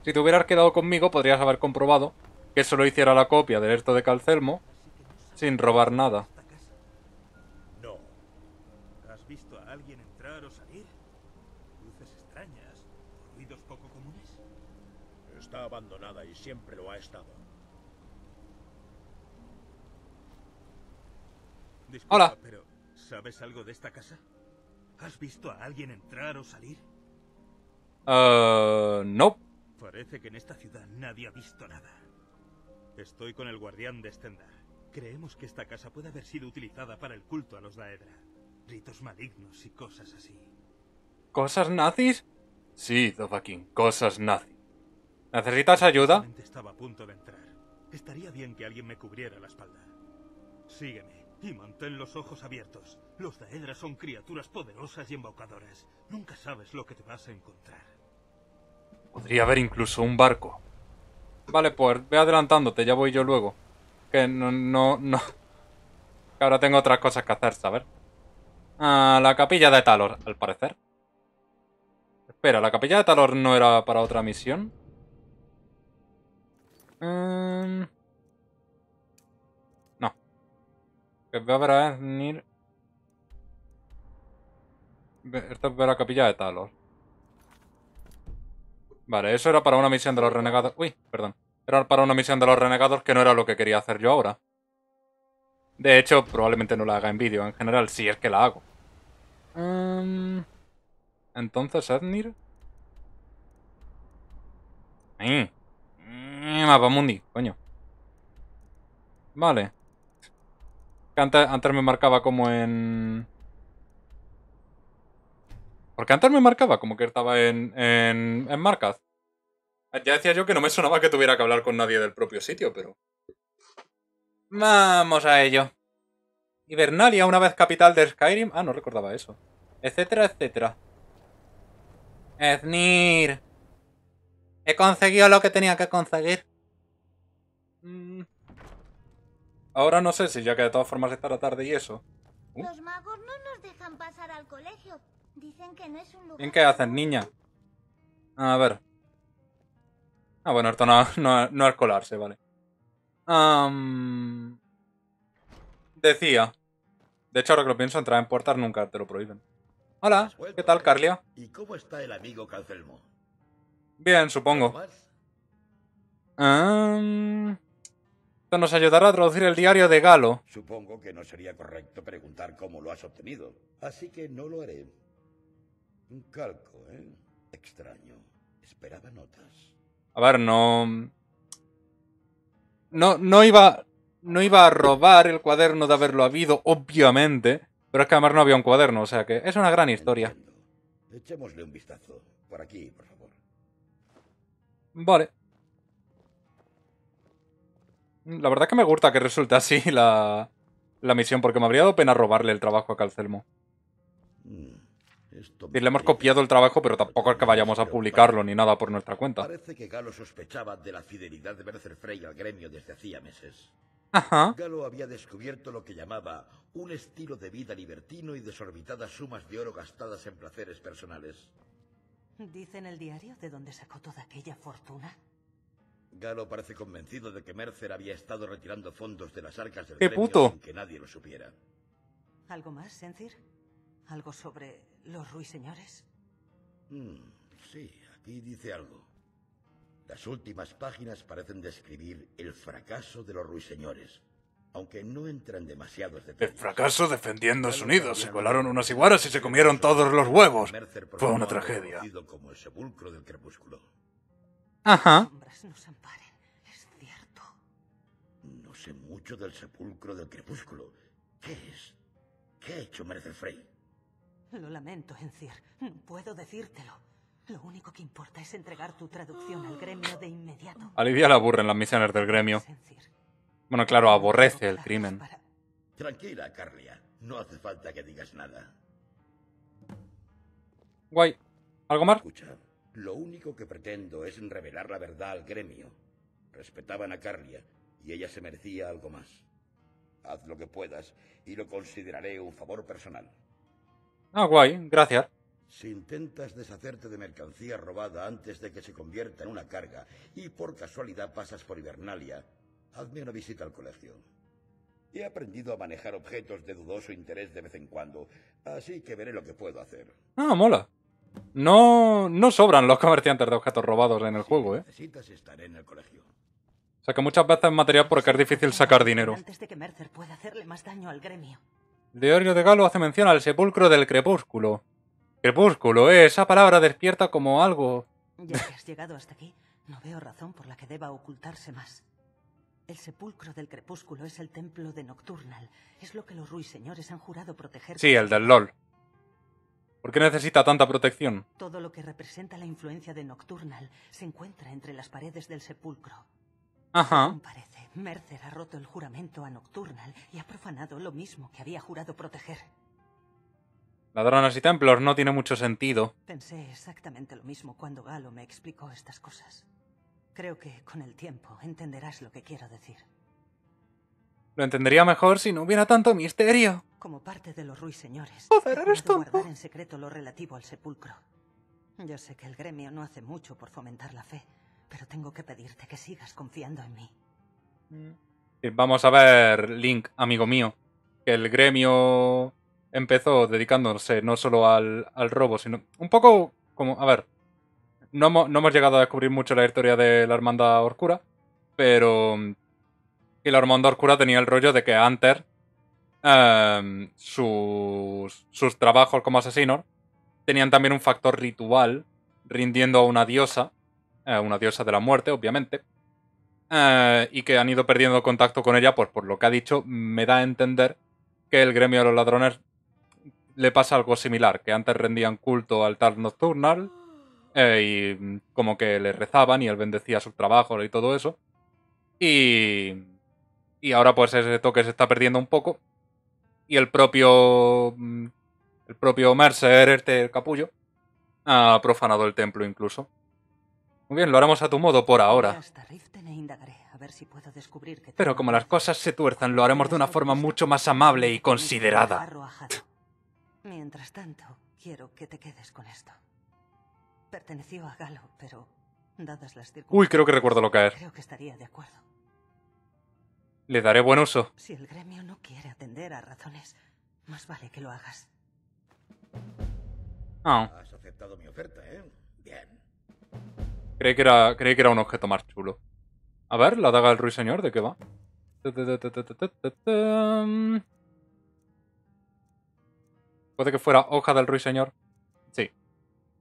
si te hubieras quedado conmigo, podrías haber comprobado que solo hiciera la copia del esto de Calcelmo sin robar nada. No. ¿Has visto a alguien entrar o salir? Luces extrañas, ruidos poco comunes. Está abandonada y siempre lo ha estado. Disculpa, Hola. pero ¿sabes algo de esta casa? ¿Has visto a alguien entrar o salir? Eh, no. Parece que en esta ciudad nadie ha visto nada. Estoy con el guardián de Estendar. Creemos que esta casa puede haber sido utilizada para el culto a los Daedra. Ritos malignos y cosas así. ¿Cosas nazis? Sí, Dovahkiin, cosas nazis. ¿Necesitas ayuda? Estaba a punto de entrar. Estaría bien que alguien me cubriera la espalda. Sígueme. Y mantén los ojos abiertos. Los Daedras son criaturas poderosas y embaucadoras. Nunca sabes lo que te vas a encontrar. Podría haber incluso un barco. Vale, pues ve adelantándote, ya voy yo luego. Que no, no, no. Ahora tengo otras cosas que hacer, ¿sabes? Ah, la capilla de Talor, al parecer. Espera, ¿la capilla de Talor no era para otra misión? Em, Voy a ver a Ednir Esta es la capilla de Talos. Vale, eso era para una misión de los renegados. Uy, perdón. Era para una misión de los renegados que no era lo que quería hacer yo ahora. De hecho, probablemente no la haga en vídeo. En general, si es que la hago. Em, Entonces, Ednir... Mm, mapa Mundi, coño. Vale antes, me marcaba como en... Porque antes me marcaba como que estaba en, en, en marcas. Ya decía yo que no me sonaba que tuviera que hablar con nadie del propio sitio, pero... Vamos a ello. Hibernalia, una vez capital de Skyrim... Ah, no recordaba eso. Etcétera, etcétera. Eznir. He conseguido lo que tenía que conseguir. Mm. Ahora no sé si ya que de todas formas estará tarde y eso. Uh. Los magos no nos dejan pasar al colegio. Dicen que no es un lugar... ¿En qué haces, niña? A ver. Ah, bueno, esto no, no, es colarse, vale. Decía. De hecho, ahora que lo pienso, entrar en puertas nunca te lo prohíben. Hola, ¿qué tal, Carlia? ¿Y cómo está el amigo Calcelmo? Bien, supongo nos ayudará a traducir el diario de Galo. Supongo que no sería correcto preguntar cómo lo has obtenido, así que no lo haré. Un calco, ¿eh? Extraño. Esperaba notas. A ver, no... No, no iba... No iba a robar el cuaderno de haberlo habido, obviamente. Pero es que además no había un cuaderno, o sea que es una gran historia. Entiendo. un vistazo. Por aquí, por favor. Vale. La verdad que me gusta que resulte así la, misión, porque me habría dado pena robarle el trabajo a Calcelmo. Mm, esto le hemos copiado el trabajo, pero tampoco es que vayamos a publicarlo ni nada por nuestra cuenta. Parece que Galo sospechaba de la fidelidad de mercer Frey al gremio desde hacía meses. Ajá. Galo había descubierto lo que llamaba un estilo de vida libertino y desorbitadas sumas de oro gastadas en placeres personales. Dicen el diario de dónde sacó toda aquella fortuna? Galo parece convencido de que Mercer había estado retirando fondos de las arcas del ¡Qué sin que nadie lo supiera. ¿Algo más, Sencir? ¿Algo sobre los ruiseñores? Mm, sí, aquí dice algo. Las últimas páginas parecen describir el fracaso de los ruiseñores, aunque no entran demasiados detalles. El fracaso defendiendo a su nido. Se volaron unas iguaras y se comieron todos los huevos. Fue una tragedia. Como el sepulcro Ajá. Nos amparen, es cierto. No sé mucho del sepulcro del crepúsculo. ¿Qué es? ¿Qué ha hecho Mercer Frey? Lo lamento, Encir. No puedo decírtelo. Lo único que importa es entregar tu traducción al gremio de inmediato. Alivia la aburren las misiones del gremio. Bueno, claro, aborrece el crimen. Tranquila, Carlia. No hace falta que digas nada. Guay. ¿Algo más? Escucha, lo único que pretendo es revelar la verdad al gremio. Respetaban a Carlia y ella se merecía algo más. Haz lo que puedas y lo consideraré un favor personal. Ah, guay, gracias. Si intentas deshacerte de mercancía robada antes de que se convierta en una carga y por casualidad pasas por Hibernalia, hazme una visita al colegio. He aprendido a manejar objetos de dudoso interés de vez en cuando, así que veré lo que puedo hacer. Ah, mola. No, no sobran los comerciantes de objetos robados en el juego, ¿eh? Necesitas en el O sea que muchas veces material porque es difícil sacar dinero. Antes de que Mercer hacerle más daño al gremio. Diario de Galo hace mención al sepulcro del crepúsculo. Crepúsculo, ¿eh? esa palabra despierta como algo. Ya que has llegado hasta aquí, no veo razón por la que deba ocultarse más. El sepulcro del crepúsculo es el templo de Nocturnal. Es lo que los ruiseñores han jurado proteger. Sí, el del LOL. ¿Por qué necesita tanta protección? Todo lo que representa la influencia de Nocturnal se encuentra entre las paredes del sepulcro. Ajá. Parece, Mercer ha roto el juramento a Nocturnal y ha profanado lo mismo que había jurado proteger. Ladrones y templos no tiene mucho sentido. Pensé exactamente lo mismo cuando Galo me explicó estas cosas. Creo que con el tiempo entenderás lo que quiero decir. Lo entendería mejor si no hubiera tanto misterio. Como parte de los ruiseñores. Joder, guardar en secreto lo relativo al sepulcro. Yo sé que el gremio no hace mucho por fomentar la fe, pero tengo que pedirte que sigas confiando en mí. Mm. Eh, vamos a ver, Link, amigo mío, que el gremio empezó dedicándose no solo al, al robo, sino un poco como, a ver, no hemos, no hemos llegado a descubrir mucho la historia de la Hermandad Oscura, pero mm, y la Hormonda Oscura tenía el rollo de que antes em, sus, trabajos como asesinos tenían también un factor ritual, rindiendo a una diosa, a eh, una diosa de la muerte, obviamente, eh, y que han ido perdiendo contacto con ella, pues por lo que ha dicho, me da a entender que el gremio de los ladrones le pasa algo similar, que antes rendían culto al altar nocturnal eh, y como que le rezaban y él bendecía sus trabajos y todo eso. Y y ahora pues ese toque se está perdiendo un poco. Y el propio... Mm, el propio Mercer, este capullo, ha profanado el templo incluso. Muy bien, lo haremos a tu modo por ahora. E pero como las cosas se tuerzan, lo haremos de una forma mucho más amable y considerada. Mientras tanto, quiero que te quedes con esto. Perteneció a Galo, pero dadas Uy, creo que recuerdo lo caer. Creo que estaría de acuerdo. Le daré buen uso. Si el gremio no quiere atender a razones, más vale que lo hagas. Ah. mi oferta, ¿eh? Bien. Creí que, era, que era un objeto más chulo. A ver, la daga del ruiseñor, ¿de qué va? Puede que fuera hoja del ruiseñor. Sí.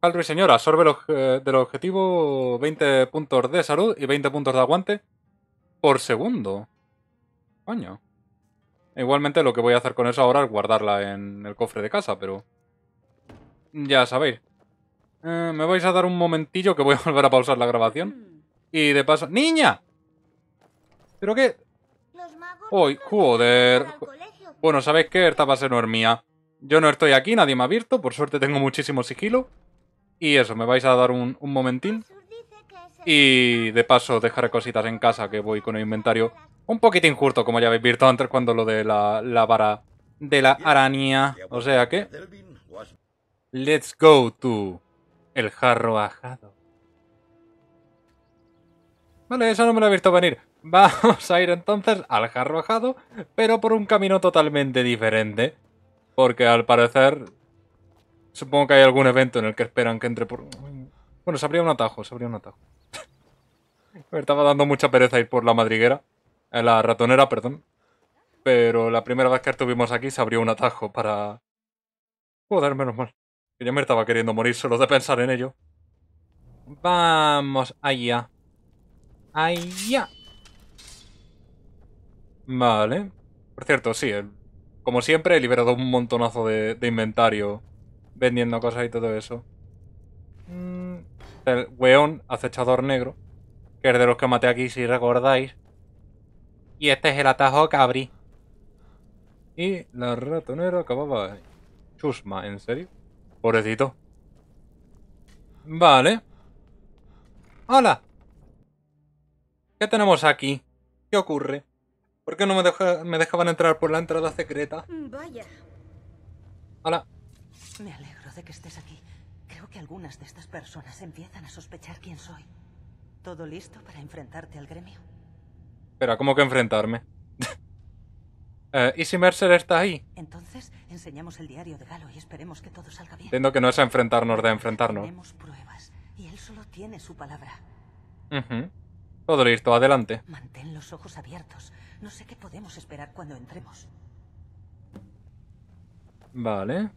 Hoja ruiseñor absorbe del objetivo 20 puntos de salud y 20 puntos de aguante por segundo. Coño. Igualmente lo que voy a hacer con eso ahora es guardarla en el cofre de casa, pero... Ya sabéis. Eh, me vais a dar un momentillo que voy a [laughs] volver a pausar la grabación. Y de paso... ¡Niña! ¿Pero qué? ¡Uy, joder! Bueno, ¿sabéis qué? Esta base no es mía. Yo no estoy aquí, nadie me ha abierto. Por suerte tengo muchísimo sigilo. Y eso, me vais a dar un, un momentín. Y de paso, dejaré cositas en casa que voy con el inventario. Un poquito injusto, como ya habéis visto antes, cuando lo de la, la vara de la araña. O sea que... Let's go to el jarro ajado. Vale, eso no me lo he visto venir. [laughs] Vamos a ir entonces al jarro ajado, pero por un camino totalmente diferente. Porque al parecer... Supongo que hay algún evento en el que esperan que entre por... Bueno, se abría un atajo, se abría un atajo. Me estaba dando mucha pereza ir por la madriguera. Eh, la ratonera, perdón. Pero la primera vez que estuvimos aquí se abrió un atajo para... Joder, menos mal. Que yo me estaba queriendo morir solo de pensar en ello. Vamos allá. Allá. Vale. Por cierto, sí, como siempre he liberado un montonazo de, de inventario vendiendo cosas y todo eso. Mm, el weón acechador negro de los que maté aquí, si recordáis. Y este es el atajo que abrí. Y la ratonera acababa... Chusma, ¿en serio? Pobrecito. Vale. ¡Hola! ¿Qué tenemos aquí? ¿Qué ocurre? ¿Por qué no me, me dejaban entrar por la entrada secreta? Vaya. Hola. Me alegro de que estés aquí. Creo que algunas de estas personas empiezan a sospechar quién soy. ¿Todo listo para enfrentarte al gremio? Espera, ¿cómo que enfrentarme? [laughs] eh, ¿Y si Mercer está ahí? Entonces, enseñamos el diario de Galo y esperemos que todo salga bien. Entiendo que no es a enfrentarnos de enfrentarnos. Tenemos pruebas y él solo tiene su palabra. Uh Todo listo, adelante. Mantén los ojos abiertos. No sé qué podemos esperar cuando entremos. Vale.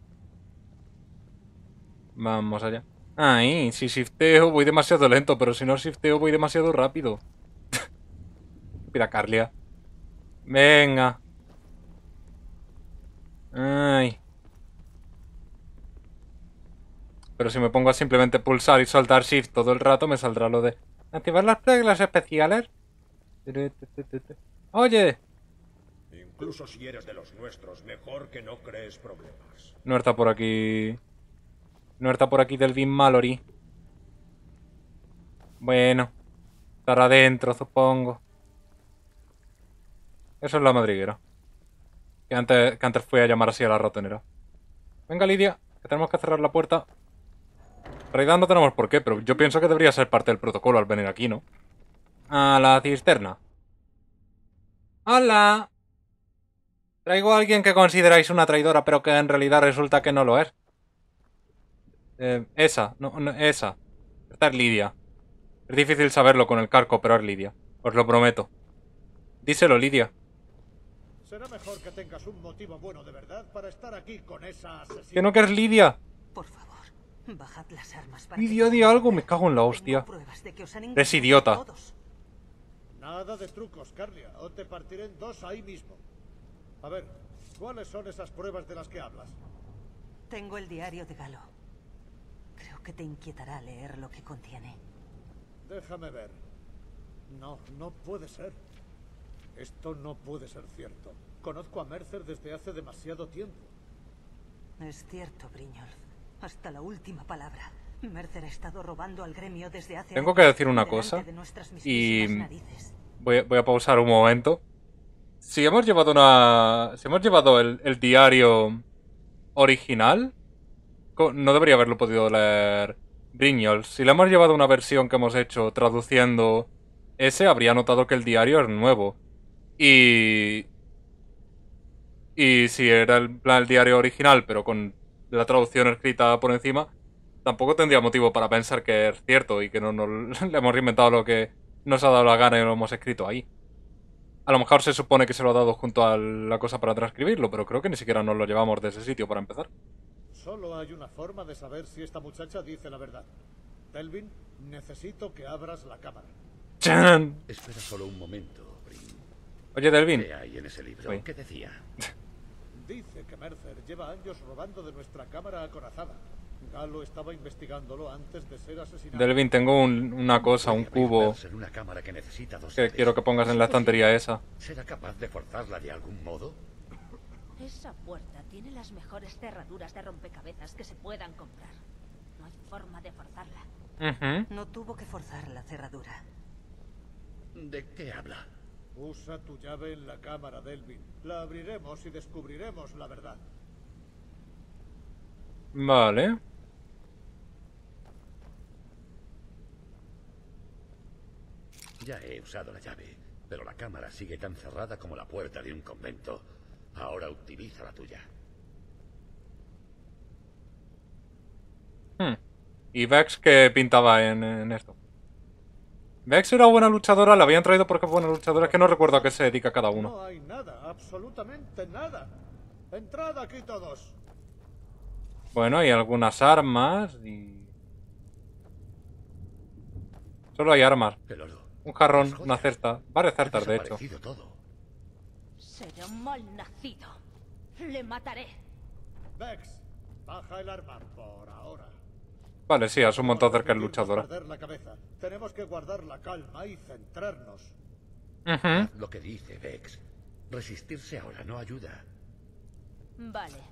Vamos allá. Ay, si shifteo voy demasiado lento, pero si no shifteo voy demasiado rápido. [laughs] Mira, Carlia. Venga. Ay. Pero si me pongo a simplemente pulsar y soltar shift todo el rato, me saldrá lo de... Activar las reglas especiales. [laughs] Oye. Incluso si eres de los nuestros, mejor que no crees problemas. No está por aquí... No está por aquí del Delvin Mallory. Bueno. Estará adentro, supongo. Eso es la madriguera. Que antes, que antes fui a llamar así a la ratonera. Venga, Lidia, que tenemos que cerrar la puerta. En realidad no tenemos por qué, pero yo pienso que debería ser parte del protocolo al venir aquí, ¿no? A la cisterna. ¡Hola! Traigo a alguien que consideráis una traidora, pero que en realidad resulta que no lo es. Eh, esa, no, no, esa. Esta Lidia. Es difícil saberlo con el carco, pero es Lidia. Os lo prometo. Díselo, Lidia. Será mejor que tengas un motivo bueno de verdad para estar aquí con esa asesina. ¿Que no que Lidia? Por favor, bajad las armas para Lidia di algo, me cago en la hostia. es idiota. Nada de trucos, Carlia, o te partiré en dos ahí mismo. A ver, ¿cuáles son esas pruebas de las que hablas? Tengo el diario de Galo que te inquietará leer lo que contiene. Déjame ver. No, no puede ser. Esto no puede ser cierto. Conozco a Mercer desde hace demasiado tiempo. Es cierto, Briñolf. Hasta la última palabra. Mercer ha estado robando al gremio desde hace... Tengo que decir una cosa. y... Voy, voy, a pausar un momento. Si hemos llevado una... Si hemos llevado el diario original, no debería haberlo podido leer Riñols. Si le hemos llevado una versión que hemos hecho traduciendo ese, habría notado que el diario es nuevo. Y... Y si era el, el diario original, pero con la traducción escrita por encima, tampoco tendría motivo para pensar que es cierto y que no [laughs] le hemos reinventado lo que nos ha dado la gana y lo hemos escrito ahí. A lo mejor se supone que se lo ha dado junto a la cosa para transcribirlo, pero creo que ni siquiera nos lo llevamos de ese sitio para empezar. Solo hay una forma de saber si esta muchacha dice la verdad. Delvin, necesito que abras la cámara. ¡Chan! Espera solo un momento, Brin. Oye, Delvin. ¿Qué hay en ese libro? ¿Qué decía? Dice que Mercer lleva años robando de nuestra cámara acorazada. Galo estaba investigándolo antes de ser asesinado. Delvin, tengo una cosa, un cubo. que quiero que pongas en la estantería esa. ¿Será capaz de forzarla de algún modo? Esa puerta tiene las mejores cerraduras de rompecabezas que se puedan comprar. No hay forma de forzarla. No tuvo que forzar la cerradura. ¿De qué habla? Usa tu llave en la cámara, Delvin. La abriremos y descubriremos la verdad. Vale. Ya he usado la llave, pero la cámara sigue tan cerrada como la puerta de un convento. Ahora utiliza la tuya. Hmm. ¿Y Vex qué pintaba en, esto? Vex era buena luchadora, la habían traído porque es buena luchadora, es que no recuerdo a qué se dedica cada uno. todos. Bueno, hay algunas armas y... Solo hay armas. Un jarrón, una certa, varias certas de hecho. Será un mal nacido. Le mataré. Vex, baja el arma por ahora. Vale, sí, es un montón cerca el luchador. Tenemos que guardar la calma y centrarnos. Uh Lo que dice Vex. Resistirse ahora no ayuda. Vale,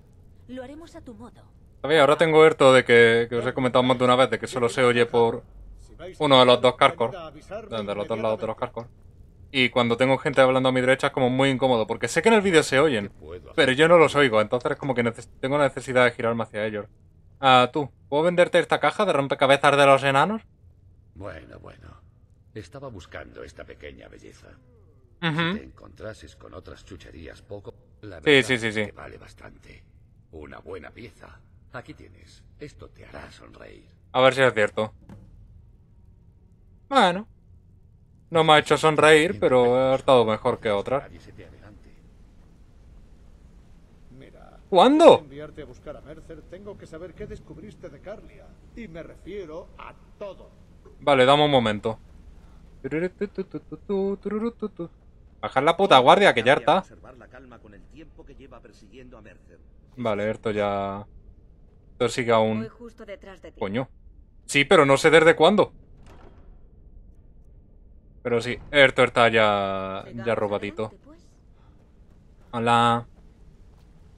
lo haremos a tu modo. ver ahora tengo harto de que, que, os he comentado más de una vez de que solo se oye por uno de los dos carcos. De los dos lados de los carcos. Y cuando tengo gente hablando a mi derecha es como muy incómodo, porque sé que en el vídeo se oyen, pero yo no los oigo, entonces es como que tengo la necesidad de girarme hacia ellos. Ah, tú, ¿puedo venderte esta caja de rompecabezas de los enanos? Bueno, bueno. Estaba buscando esta pequeña belleza. Uh Si te encontrases con otras chucherías poco, la verdad sí, sí, sí, es vale bastante. Una buena pieza. Aquí tienes. Esto te hará sonreír. A ver si es cierto. Bueno. No me ha hecho sonreír, pero he estado mejor que otras. ¿Cuándo? tengo que saber qué descubriste de Carlia. Y me refiero a todo. Vale, dame un momento. Bajar la puta guardia, que ya está. Vale, esto ya... Esto sigue aún... Coño. Sí, pero no sé desde cuándo. Pero sí, esto está ya, ya robadito. Pues? Hola.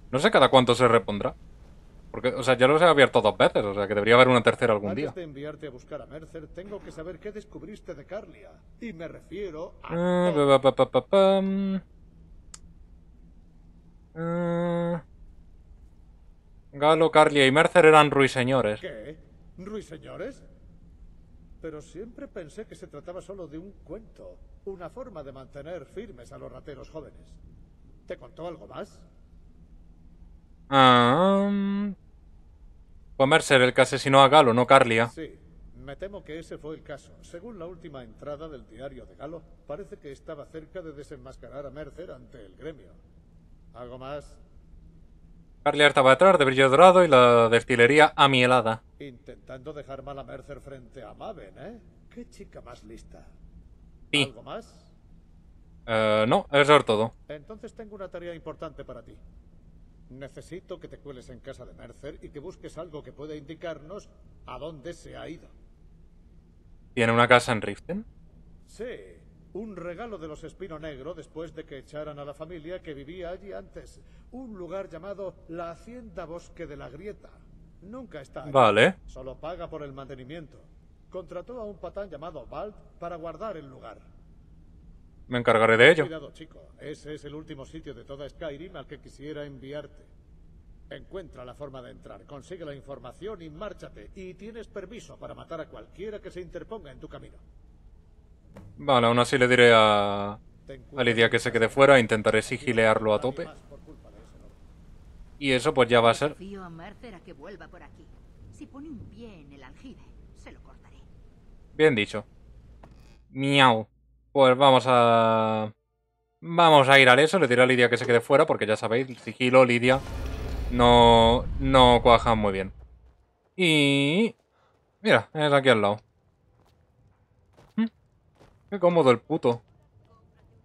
No sé cada cuánto se repondrá. Porque, o sea, ya los he abierto dos veces, o sea, que debería haber una tercera algún día. Antes de enviarte a buscar a Mercer, tengo que saber qué descubriste de Carlia. Y me refiero a... Ah, ah. Galo, Carlia y Mercer eran ruiseñores. ¿Qué? ¿Ruiseñores? Pero siempre pensé que se trataba solo de un cuento, una forma de mantener firmes a los rateros jóvenes. ¿Te contó algo más? Ah, Fue pues Mercer el que asesinó a Galo, no Carlia. Sí, me temo que ese fue el caso. Según la última entrada del diario de Galo, parece que estaba cerca de desenmascarar a Mercer ante el gremio. ¿Algo más? Carlia estaba atrás de brillo dorado y la destilería amielada. Intentando dejar mal a Mercer frente a Maven, ¿eh? Qué chica más lista. ¿Algo más? Eh, no, eso es todo. Entonces tengo una tarea importante para ti. Necesito que te cueles en casa de Mercer y que busques algo que pueda indicarnos a dónde se ha ido. ¿Tiene una casa en Riften? Sí, un regalo de los Espino Negro después de que echaran a la familia que vivía allí antes. Un lugar llamado la Hacienda Bosque de la Grieta. Nunca está. Vale. Solo paga por el mantenimiento. Contrató a un patán llamado Bald para guardar el lugar. Me encargaré de ello. Cuidado, chico. Ese es el último sitio de toda Skyrim al que quisiera enviarte. Encuentra la forma de entrar, consigue la información y márchate. Y tienes permiso para matar a cualquiera que se interponga en tu camino. Vale, aún así le diré a... A Lidia que se quede fuera, intentaré sigilearlo a tope. Y eso pues ya va a ser. Bien dicho. Miau. Pues vamos a... Vamos a ir a eso, le diré a Lidia que se quede fuera, porque ya sabéis, sigilo, Lidia, no, no cuajan muy bien. Y... Mira, es aquí al lado. Hm. Qué cómodo el puto.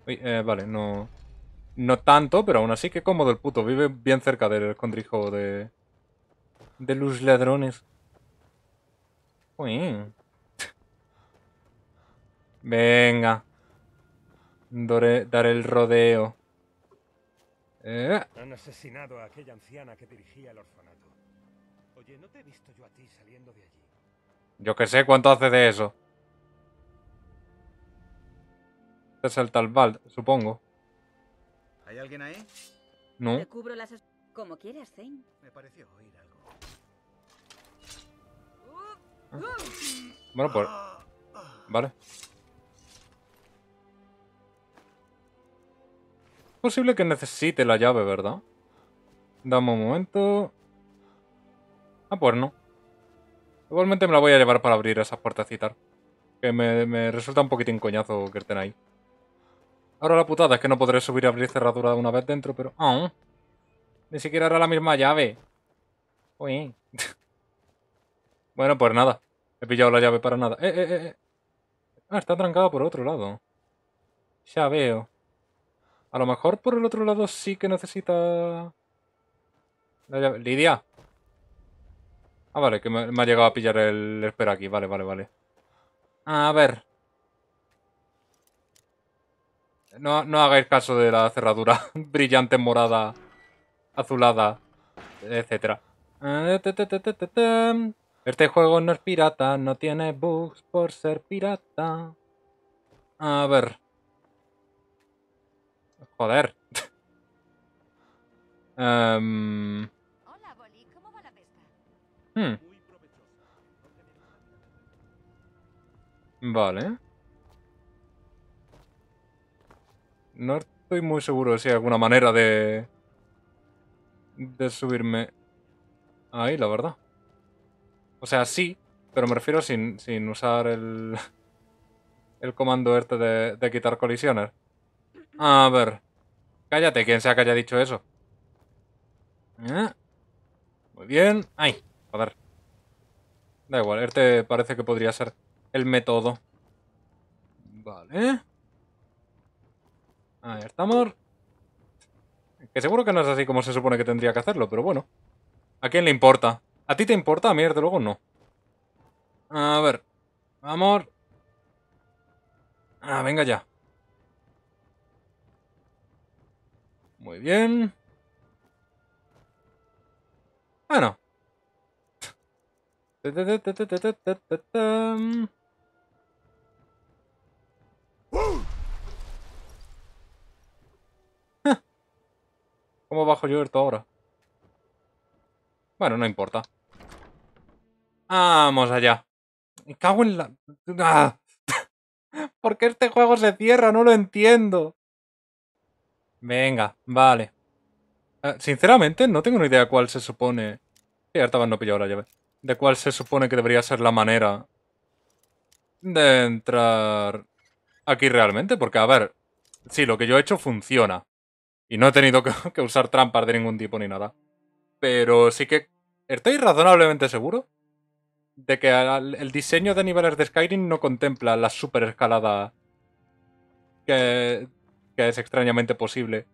Eh, vale, no... No tanto, pero aún así que cómodo el puto. Vive bien cerca del escondrijo de... De los ladrones. [laughs] Venga. Dore, daré el rodeo. Eh. asesinado anciana que dirigía yo a que sé cuánto hace de eso. Este es el tal supongo. ¿Hay alguien ahí? No. cubro las... Como quieras, Zane. Me pareció oír algo. Uh, ah. uh. Bueno, pues... Vale. Es Posible que necesite la llave, ¿verdad? Dame un momento... Ah, pues no. Igualmente me la voy a llevar para abrir esas puertas citar Que me, me resulta un poquitín coñazo que estén ahí. Ahora la putada es que no podré subir y abrir cerradura una vez dentro, pero... Ah. ni siquiera era la misma llave. Uy. [laughs] bueno, pues nada. He pillado la llave para nada. Eh, eh, eh, eh. Ah, está trancada por otro lado. Ya veo. A lo mejor por el otro lado sí que necesita... La llave. Lidia. Ah, vale, que me, me ha llegado a pillar el... Espera aquí. Vale, vale, vale. A ver. No, hagáis caso de la cerradura [laughs] brillante, morada, azulada, etc. Eh, este juego no es pirata, no tiene bugs por ser pirata. A ver. Joder. [laughs] Em. Hola, ¿cómo va la hmm. Vale. No estoy muy seguro de si hay alguna manera de... De subirme ahí, la verdad. O sea, sí, pero me refiero sin, usar el... El comando este de, quitar colisiones. A ver. Cállate, quien sea que haya dicho eso. ¿Eh? Muy bien. ¡Ay! ver Da igual, este parece que podría ser el método. Vale. A ver, Tamor. Que seguro que no es así como se supone que tendría que hacerlo, pero bueno. ¿A quién le importa? ¿A ti te importa? A mí, desde luego, no. A ver. Amor. Ah, venga ya. Muy bien. Bueno. Ah, ¿Cómo bajo yo esto ahora? Bueno, no importa. Vamos allá. cago en la... Porque [laughs] ¿Por qué este juego se cierra? No lo entiendo. Venga, vale. Eh, sinceramente, no tengo ni idea cuál se supone... Sí, ahorita no pillado la llave. De cuál se supone que debería ser la manera... De entrar... Aquí realmente, porque a ver... Sí, lo que yo he hecho funciona. Y no he tenido [laughs] que, usar trampas de ningún tipo ni nada. Pero sí que estoy razonablemente seguro de que el diseño de niveles de Skyrim no contempla la super escalada que, es extrañamente posible.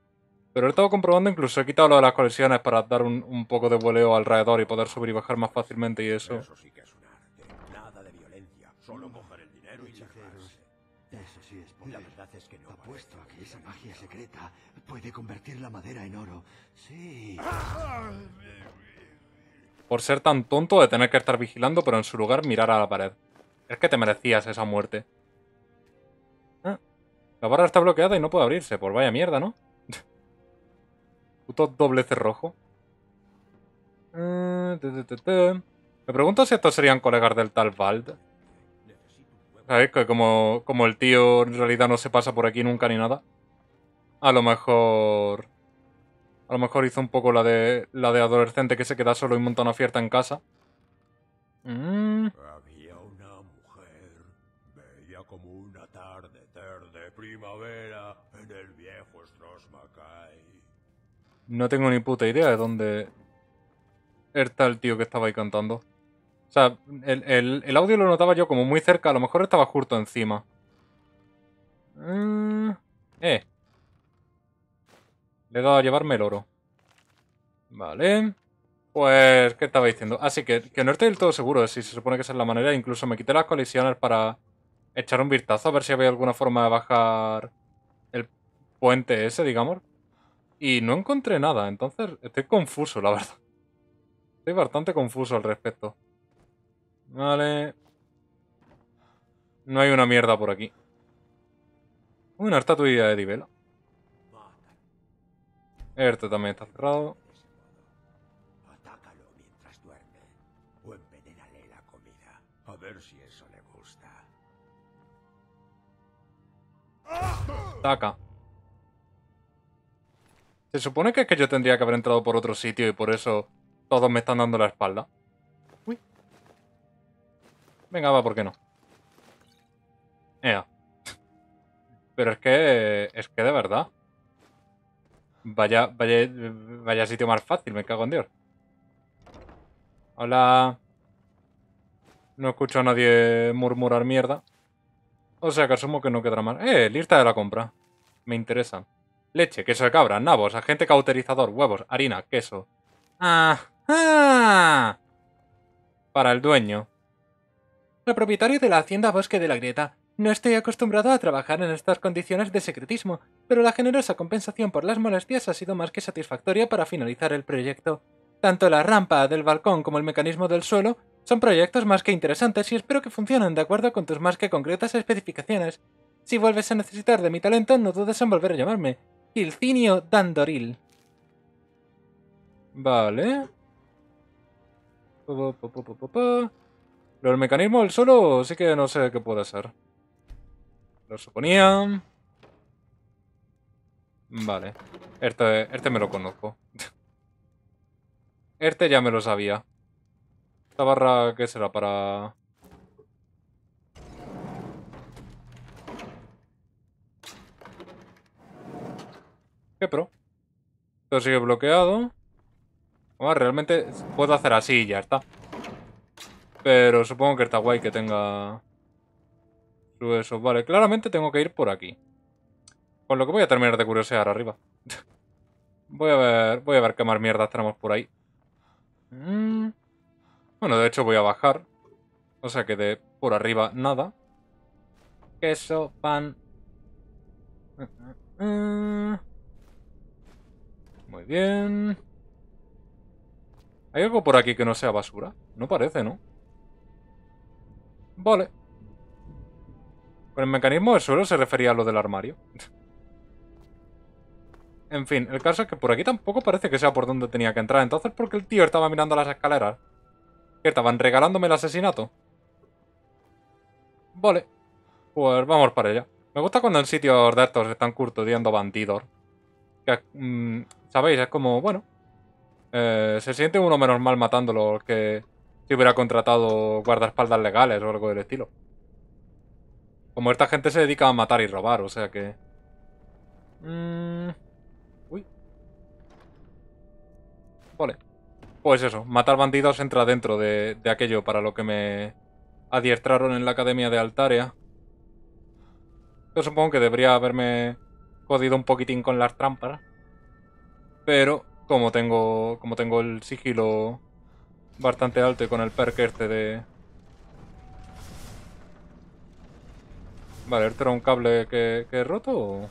Pero he estado comprobando, incluso he quitado lo de las colisiones para dar un, poco de voleo alrededor y poder subir y bajar más fácilmente y eso. Eso sí que es un arte, nada de violencia, solo coger el dinero y Eso sí es La verdad es que no. Apuesto a que esa magia secreta Puede convertir la madera en oro. Sí. Por ser tan tonto de tener que estar vigilando, pero en su lugar mirar a la pared. Es que te merecías esa muerte. Ah, la barra está bloqueada y no puede abrirse. Por pues vaya mierda, ¿no? [laughs] Puto doble cerrojo. Ah, Me pregunto si estos serían colegas del tal Vald. ¿Sabéis? Que como el tío en realidad no se pasa por aquí nunca ni nada. A lo mejor. A lo mejor hizo un poco la de, la de adolescente que se queda solo y monta una fiesta en casa. Mm. Había una mujer, como una tarde, tarde primavera, en el viejo No tengo ni puta idea de dónde está el tío que estaba ahí cantando. O sea, el, audio lo notaba yo como muy cerca, a lo mejor estaba justo encima. Mm, eh. Le he dado a llevarme el oro. Vale. Pues, ¿qué estaba diciendo? Así ah, que, que no estoy del todo seguro si se supone que esa es la manera. Incluso me quité las colisiones para echar un vistazo a ver si había alguna forma de bajar el puente ese, digamos. Y no encontré nada, entonces estoy confuso, la verdad. Estoy bastante confuso al respecto. Vale. No hay una mierda por aquí. Una estatuilla de Dibela. Este también está cerrado. mientras duerme o la comida. A ver si eso le gusta. Ataca. Se supone que es que yo tendría que haber entrado por otro sitio y por eso todos me están dando la espalda. Uy. Venga, va, ¿por qué no? Ea. [laughs] Pero es que... es que de verdad. Vaya, vaya, sitio más fácil, me cago en Dios. Hola. No escucho a nadie murmurar mierda. O sea que asumo que no quedará mal. Eh, lista de la compra. Me interesa. Leche, queso de cabra, nabos, agente cauterizador, huevos, harina, queso. Para el dueño. El propietario de la hacienda Bosque de la Grieta no estoy acostumbrado a trabajar en estas condiciones de secretismo, pero la generosa compensación por las molestias ha sido más que satisfactoria para finalizar el proyecto. Tanto la rampa del balcón como el mecanismo del suelo son proyectos más que interesantes y espero que funcionen de acuerdo con tus más que concretas especificaciones. Si vuelves a necesitar de mi talento, no dudes en volver a llamarme. ilcinio Dandoril. Vale. Pero el mecanismo del suelo sí que no sé qué puede ser. Lo suponía. Vale. Este, me lo conozco. [laughs] Este ya me lo sabía. Esta barra, ¿qué será? Para... ¿Qué pro? Esto sigue bloqueado. Bueno, realmente puedo hacer así y ya está. Pero supongo que está guay que tenga... Eso, vale. Claramente tengo que ir por aquí. Con lo que voy a terminar de curiosear arriba. [laughs] voy a ver, voy a ver qué más mierdas tenemos por ahí. Mm. Bueno, de hecho voy a bajar. O sea que de por arriba nada. Queso, pan... Mm, mm, Muy bien. ¿Hay algo por aquí que no sea basura? No parece, ¿no? Vale el mecanismo del suelo se refería a lo del armario. en fin, el caso es que por aquí tampoco parece que sea por donde tenía que entrar. Entonces, ¿por qué el tío estaba mirando las escaleras? Que estaban regalándome el asesinato. Vale. Pues vamos para allá. Me gusta cuando en sitios de estos están curtudiendo bandidos. Mm, ¿Sabéis? Es como, bueno... Eh, se siente uno menos mal matándolo que si hubiera contratado guardaespaldas legales o algo del estilo. Como esta gente se dedica a matar y robar, o sea que... Mmm. Uy. Vale. Pues eso, matar bandidos entra dentro de, aquello para lo que me adiestraron en la Academia de Altaria. Yo supongo que debería haberme jodido un poquitín con las trampas. Pero como tengo, como tengo el sigilo bastante alto y con el perk este de, Vale, era un cable que, he roto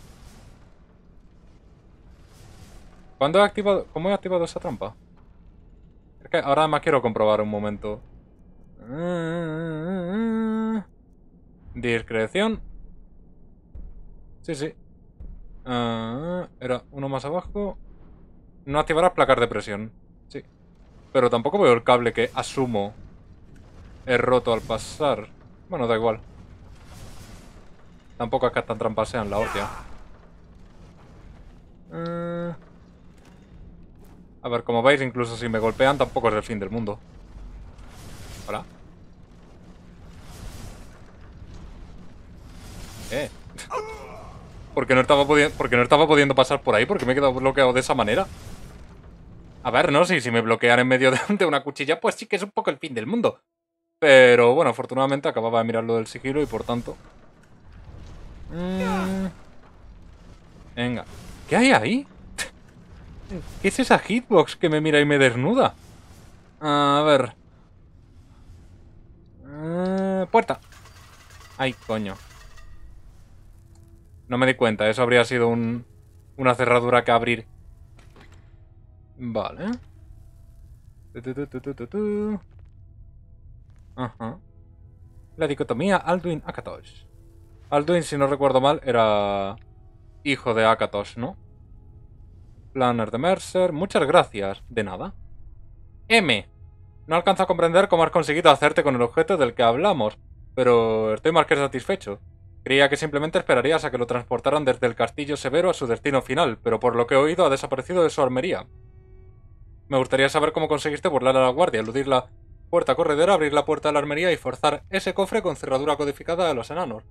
¿Cuándo he activado...? ¿Cómo he activado esa trampa? Es que ahora más quiero comprobar un momento. Discreción. Sí, sí. Ah, era uno más abajo. No activarás placas de presión. Sí. Pero tampoco veo el cable que asumo he roto al pasar. Bueno, da igual. Tampoco acá tan trampas sean la hostia. Eh, a ver, como veis, incluso si me golpean tampoco es el fin del mundo. Hola. Eh. [laughs] Porque no estaba pudiendo. no estaba pudiendo pasar por ahí, ¿Por qué me he quedado bloqueado de esa manera. A ver, no, si, si me bloquean en medio de [laughs] una cuchilla, pues sí que es un poco el fin del mundo. Pero bueno, afortunadamente acababa de mirar lo del sigilo y por tanto Mm. Venga. ¿Qué hay ahí? ¿Qué es esa hitbox que me mira y me desnuda? A ver. Eh, puerta. Ay, coño. No me di cuenta, eso habría sido un, una cerradura que abrir. Vale. La dicotomía Alduin-Akatosh. Alduin, si no recuerdo mal, era hijo de Akatos, ¿no? Planner de Mercer. Muchas gracias. De nada. M. No alcanzo a comprender cómo has conseguido hacerte con el objeto del que hablamos, pero estoy más que satisfecho. Creía que simplemente esperarías a que lo transportaran desde el castillo severo a su destino final, pero por lo que he oído ha desaparecido de su armería. Me gustaría saber cómo conseguiste burlar a la guardia, eludir la puerta corredera, abrir la puerta de la armería y forzar ese cofre con cerradura codificada de los enanos.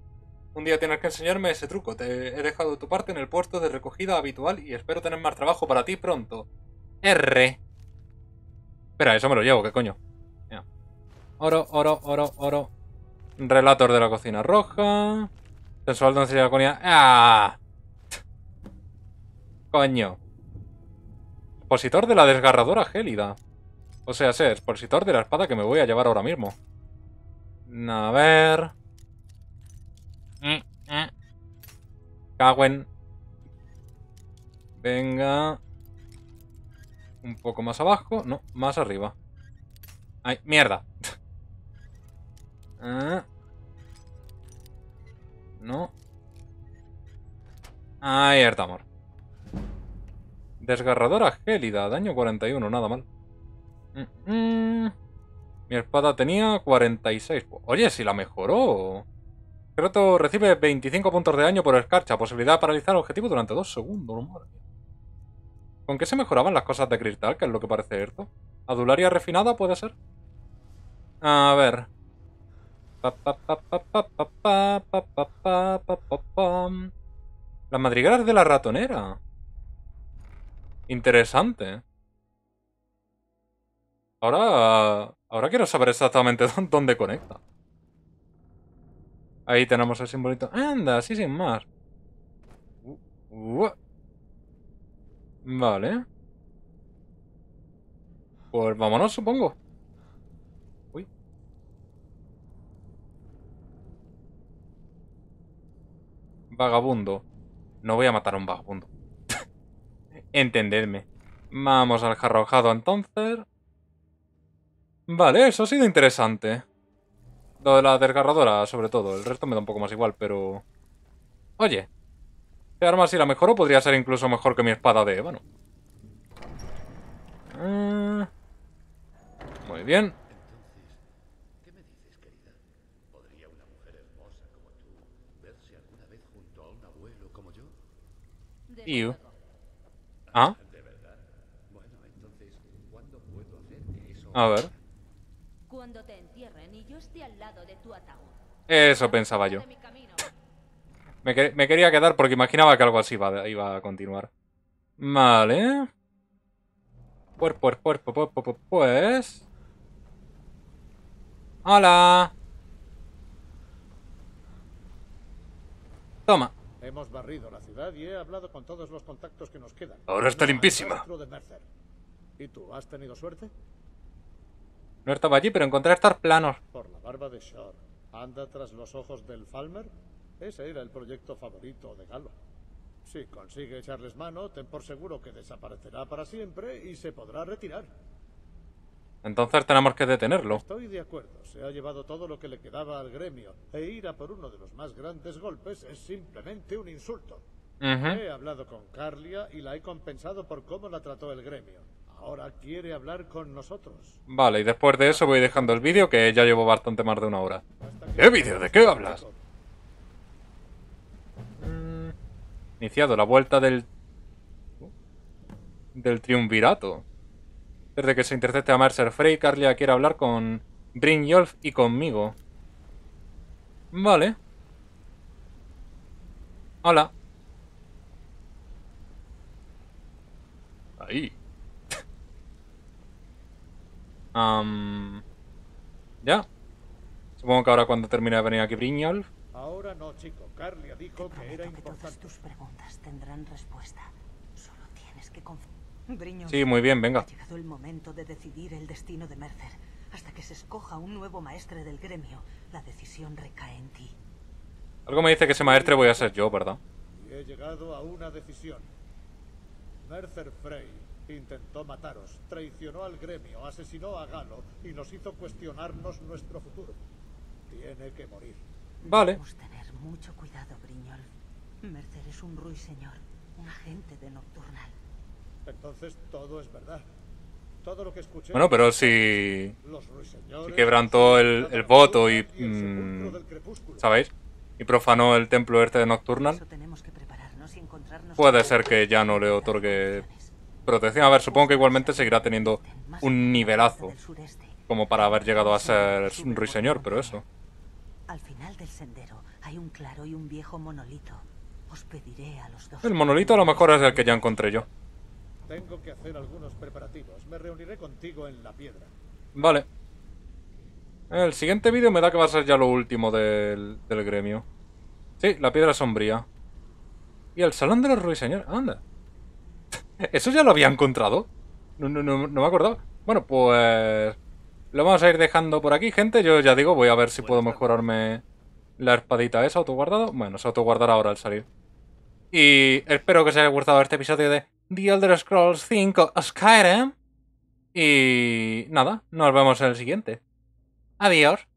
Un día tienes que enseñarme ese truco. Te he dejado tu parte en el puesto de recogida habitual y espero tener más trabajo para ti pronto. R. Espera, eso me lo llevo, ¿qué coño? Oro, oro, oro, oro. Relator de la cocina roja. Sensual doncella de conía. ¡Ah! Coño. Expositor de la desgarradora gélida. O sea, sé, expositor de la espada que me voy a llevar ahora mismo. A ver... Caguen. Venga. Un poco más abajo. No, más arriba. ¡Ay, mierda! [laughs] Ah. No. Ahí está, amor. Desgarradora gélida. Daño 41, nada mal. Mm, mm. Mi espada tenía 46. Oye, si la mejoró. Cerroto recibe 25 puntos de daño por escarcha. Posibilidad de paralizar objetivo durante 2 segundos. ¿Con qué se mejoraban las cosas de cristal? Que es lo que parece esto? ¿Adularia refinada puede ser? A ver. Las madrigueras de la ratonera. Interesante. Ahora... Ahora quiero saber exactamente dónde conecta. Ahí tenemos el simbolito. Anda, así sin más. Vale. Pues vámonos, supongo. Vagabundo. No voy a matar a un vagabundo. [laughs] Entendedme. Vamos al jarrojado entonces. Vale, eso ha sido interesante de la desgarradora, sobre todo. El resto me da un poco más igual, pero... Oye. ¿Qué arma si la o podría ser incluso mejor que mi espada de Bueno ah. Muy bien. ¿Ah? A ver. Eso pensaba yo. me, quería quedar porque imaginaba que algo así iba, a continuar. Vale. Pues pues, pues, pues, pues, pues, pues, pues. ¡Hola! Toma. Hemos barrido la ciudad y he hablado con todos los contactos que nos quedan. Ahora está limpísima. ¿Y tú, has tenido suerte? No estaba allí, pero encontré estos planos. Por la barba de Shore anda tras los ojos del Falmer. Ese era el proyecto favorito de Galo. Si consigue echarles mano, ten por seguro que desaparecerá para siempre y se podrá retirar. Entonces tenemos que detenerlo. Estoy de acuerdo. Se ha llevado todo lo que le quedaba al gremio. E ir a por uno de los más grandes golpes es simplemente un insulto. He hablado con Carlia y la he compensado por cómo la trató el gremio. Ahora quiere hablar con nosotros. Vale, y después de eso voy dejando el vídeo, que ya llevo bastante más de una hora. ¿Qué vídeo? ¿De qué hablas? iniciado la vuelta del... Del triunvirato. Desde que se intercepte a Mercer Frey, Carlia quiere hablar con Brynjolf y conmigo. Vale. Hola. Ahí ya. Supongo que ahora cuando termine de venir aquí Brignol. Ahora no, chico. Carlia dijo que era que tus preguntas tendrán respuesta. Solo tienes que Brignol, Sí, muy bien, venga. Ha llegado el momento de decidir el destino de Mercer. Hasta que se escoja un nuevo maestre del gremio, la decisión recae en ti. Algo me dice que ese maestre voy a ser yo, ¿verdad? he llegado a una decisión. Mercer Frey Intentó mataros, traicionó al gremio, asesinó a Galo y nos hizo cuestionarnos nuestro futuro. Tiene que morir. Vale. Debemos tener mucho cuidado, Briñol. Mercer es un ruiseñor, un agente de Nocturnal. Entonces todo es verdad. Todo lo que escuché... Bueno, pero si... Los si quebrantó el, el voto y... Mm, ¿Sabéis? Y profanó el templo este de Nocturnal. Puede ser que ya no le otorgue protección. A ver, supongo que igualmente seguirá teniendo un nivelazo como para haber llegado a ser un ruiseñor, pero eso. El monolito a lo mejor es el que ya encontré yo. Tengo algunos en la piedra. Vale. El siguiente vídeo me da que va a ser ya lo último del, del gremio. Sí, la piedra sombría. Y el salón de los ruiseñores. Anda. ¿Eso ya lo había encontrado? No, me acordaba. Bueno, pues... Lo vamos a ir dejando por aquí, gente. Yo ya digo, voy a ver si puedo mejorarme la espadita esa autoguardado. Bueno, se autoguardará ahora al salir. Y espero que os haya gustado este episodio de The Elder Scrolls V Skyrim. Y nada, nos vemos en el siguiente. Adiós.